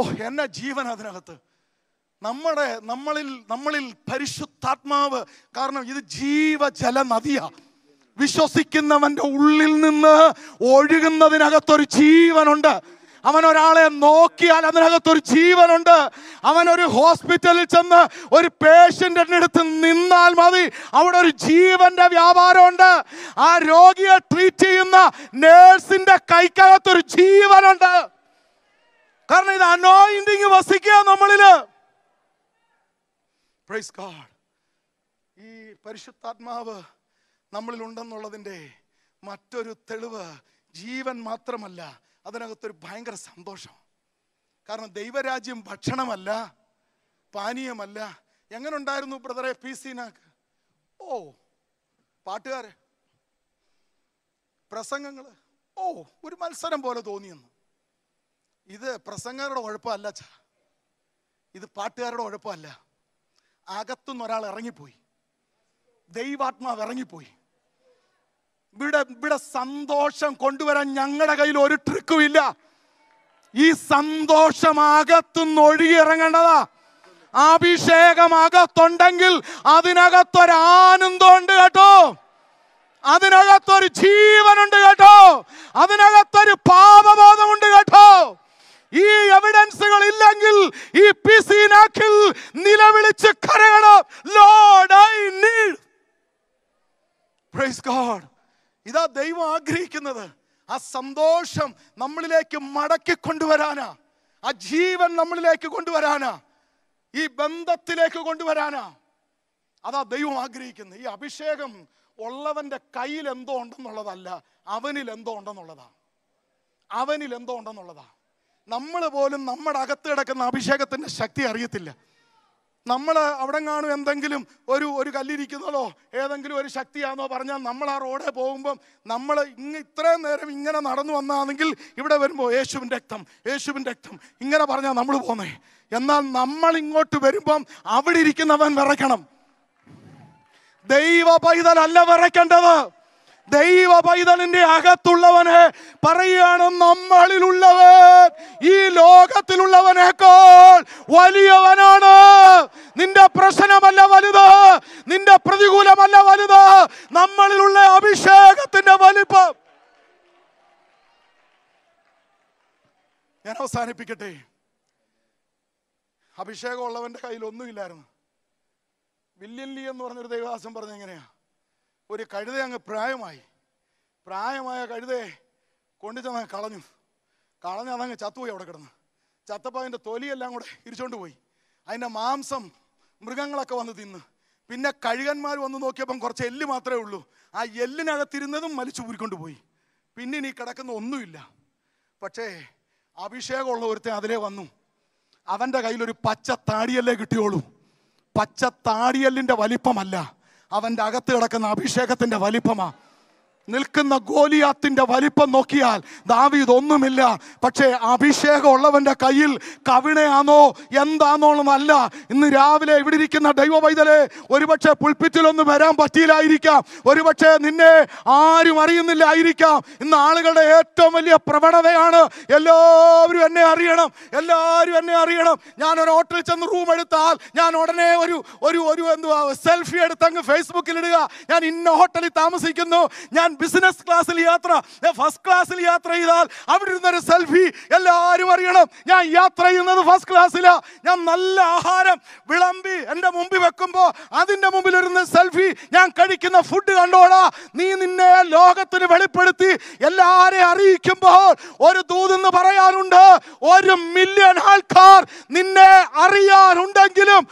Speaker 2: ഓ എന്നെ ജീവൻ അതിനകത്ത് നമ്മുടെ നമ്മളിൽ നമ്മളിൽ പരിശുദ്ധാത്മാവ് കാരണം ഇത് ജീവജല നദിയാ വിശ്വസിക്കുന്നവന്റെ ഉള്ളിൽ നിന്ന് ഒഴുകുന്നതിനകത്തൊരു ജീവനുണ്ട് അവൻ ഒരാളെ നോക്കിയാൽ ഒരു ജീവനുണ്ട് അവൻ ഒരു ഹോസ്പിറ്റലിൽ ചെന്ന് ഒരു പേഷ്യൻ്റെ അടുത്ത് നിന്നാൽ മതി അവിടെ ഒരു ജീവന്റെ വ്യാപാരമുണ്ട് ആ രോഗിയെ ട്രീറ്റ് ചെയ്യുന്ന നേഴ്സിന്റെ ഒരു ജീവനുണ്ട് കാരണം ഇത് അനോയിന്റിങ് വസിക്കുക നമ്മളില് ഈ പരിശുദ്ധാത്മാവ് നമ്മളിൽ ഉണ്ടെന്നുള്ളതിൻ്റെ മറ്റൊരു തെളിവ് ജീവൻ മാത്രമല്ല അതിനകത്തൊരു ഭയങ്കര സന്തോഷം കാരണം ദൈവരാജ്യം ഭക്ഷണമല്ല പാനീയമല്ല എങ്ങനെ ഉണ്ടായിരുന്നു ബ്രദറെ പി സിനാക്ക് ഓ പാട്ടുകാര് പ്രസംഗങ്ങൾ ഓ ഒരു മത്സരം പോലെ തോന്നിയെന്ന് ഇത് പ്രസംഗരുടെ ഉഴപ്പമല്ല ഇത് പാട്ടുകാരുടെ ഉഴപ്പമല്ല അകത്തുനിന്ന് ഒരാൾ ഇറങ്ങിപ്പോയി ദൈവാത്മാവ് ഇറങ്ങിപ്പോയി ഇവിടെ ഇവിടെ സന്തോഷം കൊണ്ടുവരാൻ ഞങ്ങളുടെ കയ്യിൽ ഒരു ട്രിക്കും ഇല്ല ഈ സന്തോഷം അകത്തുനിന്ന് ഒഴുകിയിറങ്ങേണ്ടതാ അഭിഷേകം അകത്തുണ്ടെങ്കിൽ അതിനകത്തൊരു ഉണ്ട് കേട്ടോ അതിനകത്തൊരു ജീവനുണ്ട് കേട്ടോ അതിനകത്തൊരു പാപബോധമുണ്ട് കേട്ടോ ഈ എവിഡൻസുകൾ ഇല്ലെങ്കിൽ ഈ പിസിനാക്കിൽ നിലവിളിച്ച് കരയണം Lord I need praise God ഇതാ ദൈവം ആഗ്രഹിക്കുന്നത് ആ സന്തോഷം നമ്മളിലേക്ക് മടക്കി കൊണ്ടുവരാനാ ആ ജീവൻ നമ്മളിലേക്ക് കൊണ്ടുവരാനാ ഈ ബന്ധത്തിലേക്ക് കൊണ്ടുവരാനാ അതാ ദൈവം ആഗ്രഹിക്കുന്നത് ഈ അഭിഷേകം ഉള്ളവന്റെ കയ്യിൽ എന്തോ ഉണ്ടെന്നുള്ളതല്ല അവനിൽ എന്തോ ഉണ്ടെന്നുള്ളതാ അവനിൽ എന്തോ ഉണ്ടെന്നുള്ളതാ നമ്മൾ പോലും നമ്മുടെ അകത്ത് കിടക്കുന്ന അഭിഷേകത്തിന്റെ ശക്തി അറിയത്തില്ല നമ്മൾ അവിടെ കാണും എന്തെങ്കിലും ഒരു ഒരു കല്ലിരിക്കുന്നതോ ഏതെങ്കിലും ഒരു ശക്തിയാണെന്നോ പറഞ്ഞാൽ നമ്മൾ ആ റോഡിൽ പോകുമ്പം നമ്മൾ ഇങ്ങ് ഇത്രയും നേരം ഇങ്ങനെ നടന്നു വന്നാണെങ്കിൽ ഇവിടെ വരുമ്പോൾ യേശുവിൻ്റെ രക്തം യേശുവിൻ്റെ രക്തം ഇങ്ങനെ പറഞ്ഞാൽ നമ്മൾ പോന്നേ എന്നാൽ നമ്മൾ ഇങ്ങോട്ട് വരുമ്പം അവിടെ ഇരിക്കുന്നവൻ വിറയ്ക്കണം ദൈവ പൈതലല്ല വിറയ്ക്കേണ്ടത് ദൈവ പൈതലിന്റെ അകത്തുള്ളവനെ പറയുകയാണ് നമ്മളിലുള്ളവൻ ഈ ലോകത്തിലുള്ളവനേക്കോൾ വലിയവനാണ് നിന്റെ പ്രശ്നമല്ല വലുത് നിന്റെ പ്രതികൂലമല്ല വലുത് നമ്മളിലുള്ള അഭിഷേകത്തിന്റെ വലിപ്പം ഞാൻ അവസാനിപ്പിക്കട്ടെ അഭിഷേകമുള്ളവന്റെ കയ്യിൽ ഒന്നുമില്ലായിരുന്നു വില്ലില്ലി എന്ന് പറഞ്ഞൊരു ദൈവാസം പറഞ്ഞെങ്ങനെയാ ഒരു കഴുത അങ്ങ് പ്രായമായി പ്രായമായ കഴുതയെ കൊണ്ടുചെന്ന് കളഞ്ഞു കളഞ്ഞ അതങ്ങ് ചത്തുപോയി അവിടെ കിടന്ന് ചത്തപ്പോൾ അതിൻ്റെ തൊലിയെല്ലാം കൂടെ ഇരിച്ചോണ്ട് പോയി അതിൻ്റെ മാംസം മൃഗങ്ങളൊക്കെ വന്ന് തിന്ന് പിന്നെ കഴുകന്മാർ വന്ന് നോക്കിയപ്പം കുറച്ച് എല്ല് മാത്രമേ ഉള്ളൂ ആ എല്ലിനകത്തിരുന്നതും മലിച്ചു ഊരിക്കൊണ്ട് പോയി പിന്നെ ഇനി കിടക്കുന്ന ഒന്നുമില്ല പക്ഷേ അഭിഷേകമുള്ള ഒരുത്തൻ അതിലേ വന്നു അവൻ്റെ കയ്യിലൊരു പച്ച താടിയല്ലേ കിട്ടിയോളൂ പച്ച താടിയല്ലിൻ്റെ വലിപ്പമല്ല അവൻ്റെ അകത്ത് കിടക്കുന്ന അഭിഷേകത്തിൻ്റെ വലിപ്പമാണ് നിൽക്കുന്ന ഗോലിയാത്തിന്റെ വലിപ്പം നോക്കിയാൽ ദാവീദ് ഒന്നുമില്ല പക്ഷേ അഭിഷേകം ഉള്ളവന്റെ കയ്യിൽ കവിണയാണോ അല്ല ഇന്ന് രാവിലെ ഇവിടെ ഇരിക്കുന്ന ദൈവ പൈതലെ ഒരുപക്ഷെ പുൽപ്പിറ്റിലൊന്നും വരാൻ പറ്റിയില്ലായിരിക്കാം ഒരുപക്ഷെ നിന്നെ ആരും അറിയുന്നില്ലായിരിക്കാം ഇന്ന് ആളുകളുടെ ഏറ്റവും വലിയ പ്രവണതയാണ് എല്ലാവരും എന്നെ അറിയണം എല്ലാവരും എന്നെ അറിയണം ഞാൻ ഒരു ഹോട്ടലിൽ ചെന്ന് റൂം എടുത്താൽ ഞാൻ ഉടനെ ഒരു ഒരു ഒരു എന്തുവാ സെൽഫി എടുത്തങ്ങ് ഫേസ്ബുക്കിൽ ഇടുക ഞാൻ ഇന്ന ഹോട്ടലിൽ താമസിക്കുന്നു ഞാൻ ബിസിനസ് ക്ലാസ്സിൽ യാത്ര ഫസ്റ്റ് ക്ലാസ്സിൽ യാത്ര ചെയ്താൽ അവിടെ ഇരുന്നൊരു സെൽഫി എല്ലാവരും അറിയണം ഞാൻ യാത്ര ചെയ്യുന്നത് ഫസ്റ്റ് ക്ലാസ്സിലാണ് ഞാൻ നല്ല ആഹാരം വിളമ്പി എൻ്റെ മുമ്പിൽ വെക്കുമ്പോൾ അതിൻ്റെ മുമ്പിൽ ഇരുന്ന് സെൽഫി ഞാൻ കഴിക്കുന്ന ഫുഡ് കണ്ടോടാ നീ നിന്നെ ലോകത്തിന് വെളിപ്പെടുത്തി എല്ലാവരെയും അറിയിക്കുമ്പോൾ ഒരു ദൂതെന്ന് പറയാനുണ്ട് ഒരു മില്യൺ ആൾക്കാർ നിന്നെ അറിയാനുണ്ടെങ്കിലും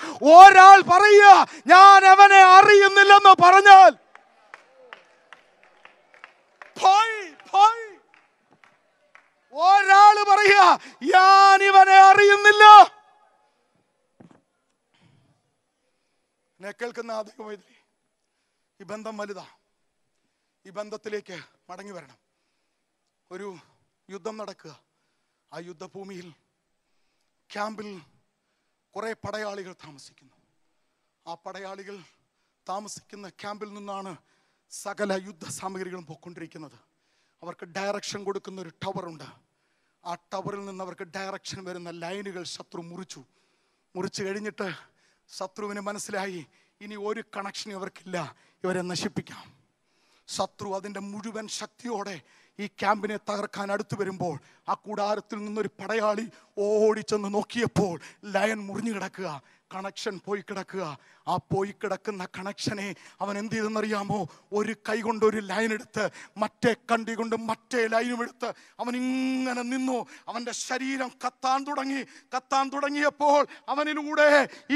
Speaker 2: ഒരാൾ പറയുക ഞാൻ അവനെ അറിയുന്നില്ലെന്ന് പറഞ്ഞാൽ പോയി ഒരാൾ പറയുക ഞാൻ ഇവനെ അറിയുന്നില്ല എന്നെ കേൾക്കുന്ന ആദ്യം മൈത്രി ഈ ബന്ധം വലുതാ ഈ ബന്ധത്തിലേക്ക് മടങ്ങി വരണം ഒരു യുദ്ധം നടക്കുക ആ യുദ്ധഭൂമിയിൽ ക്യാമ്പിൽ കുറേ പടയാളികൾ താമസിക്കുന്നു ആ പടയാളികൾ താമസിക്കുന്ന
Speaker 1: ക്യാമ്പിൽ നിന്നാണ് സകല യുദ്ധ സാമഗ്രികളും പൊക്കൊണ്ടിരിക്കുന്നത് അവർക്ക് ഡയറക്ഷൻ കൊടുക്കുന്ന ഒരു ടവറുണ്ട് ആ ടവറിൽ നിന്ന് അവർക്ക് ഡയറക്ഷൻ വരുന്ന ലൈനുകൾ ശത്രു മുറിച്ചു
Speaker 2: മുറിച്ചു കഴിഞ്ഞിട്ട് ശത്രുവിന് മനസ്സിലായി ഇനി ഒരു കണക്ഷനും ഇവർക്കില്ല ഇവരെ നശിപ്പിക്കാം ശത്രു അതിൻ്റെ മുഴുവൻ ശക്തിയോടെ ഈ ക്യാമ്പിനെ തകർക്കാൻ അടുത്തു വരുമ്പോൾ ആ കൂടാരത്തിൽ നിന്നൊരു പടയാളി ഓടിച്ചെന്ന് നോക്കിയപ്പോൾ ലയൻ മുറിഞ്ഞു കിടക്കുക കണക്ഷൻ പോയി കിടക്കുക ആ പോയി കിടക്കുന്ന കണക്ഷനെ അവൻ എന്ത് ചെയ്തെന്നറിയാമോ ഒരു കൈ കൊണ്ട് ഒരു ലൈൻ എടുത്ത് മറ്റേ കണ്ടി കൊണ്ട് മറ്റേ ലൈനും എടുത്ത് അവൻ ഇങ്ങനെ നിന്നു അവൻ്റെ ശരീരം കത്താൻ തുടങ്ങി കത്താൻ തുടങ്ങിയപ്പോൾ അവനിലൂടെ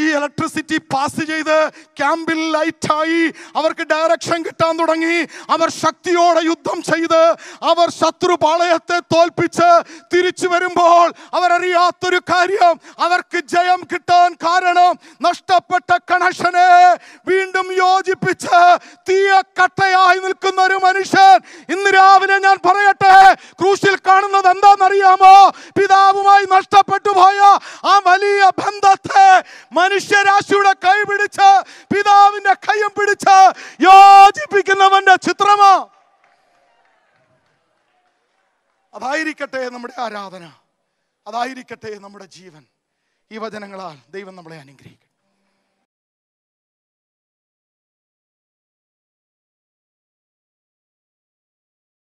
Speaker 2: ഈ ഇലക്ട്രിസിറ്റി പാസ് ചെയ്ത് ക്യാമ്പിൽ ലൈറ്റായി അവർക്ക് ഡയറക്ഷൻ കിട്ടാൻ തുടങ്ങി അവർ ശക്തിയോടെ യുദ്ധം ചെയ്ത് അവർ ശത്രു പാളയത്തെ തോൽപ്പിച്ച് തിരിച്ചു വരുമ്പോൾ അവരറിയാത്തൊരു കാര്യം അവർക്ക് ജയം കിട്ടാൻ കാരണം ബന്ധങ്ങളും നഷ്ടപ്പെട്ട കണക്ഷനെ വീണ്ടും യോജിപ്പിച്ച് തീയക്കട്ടയായി നിൽക്കുന്ന ഒരു മനുഷ്യൻ ഇന്ന് രാവിലെ ഞാൻ പറയട്ടെ ക്രൂശിൽ കാണുന്നത് എന്താണെന്നറിയാമോ പിതാവുമായി നഷ്ടപ്പെട്ടു പോയ ആ വലിയ ബന്ധത്തെ മനുഷ്യരാശിയുടെ കൈ പിടിച്ച് പിതാവിന്റെ കൈയും പിടിച്ച് യോജിപ്പിക്കുന്നവന്റെ ചിത്രമാ അതായിരിക്കട്ടെ നമ്മുടെ ആരാധന അതായിരിക്കട്ടെ നമ്മുടെ ജീവൻ ഈ വചനങ്ങളാൽ ദൈവം നമ്മളെ അനുഗ്രഹിക്കും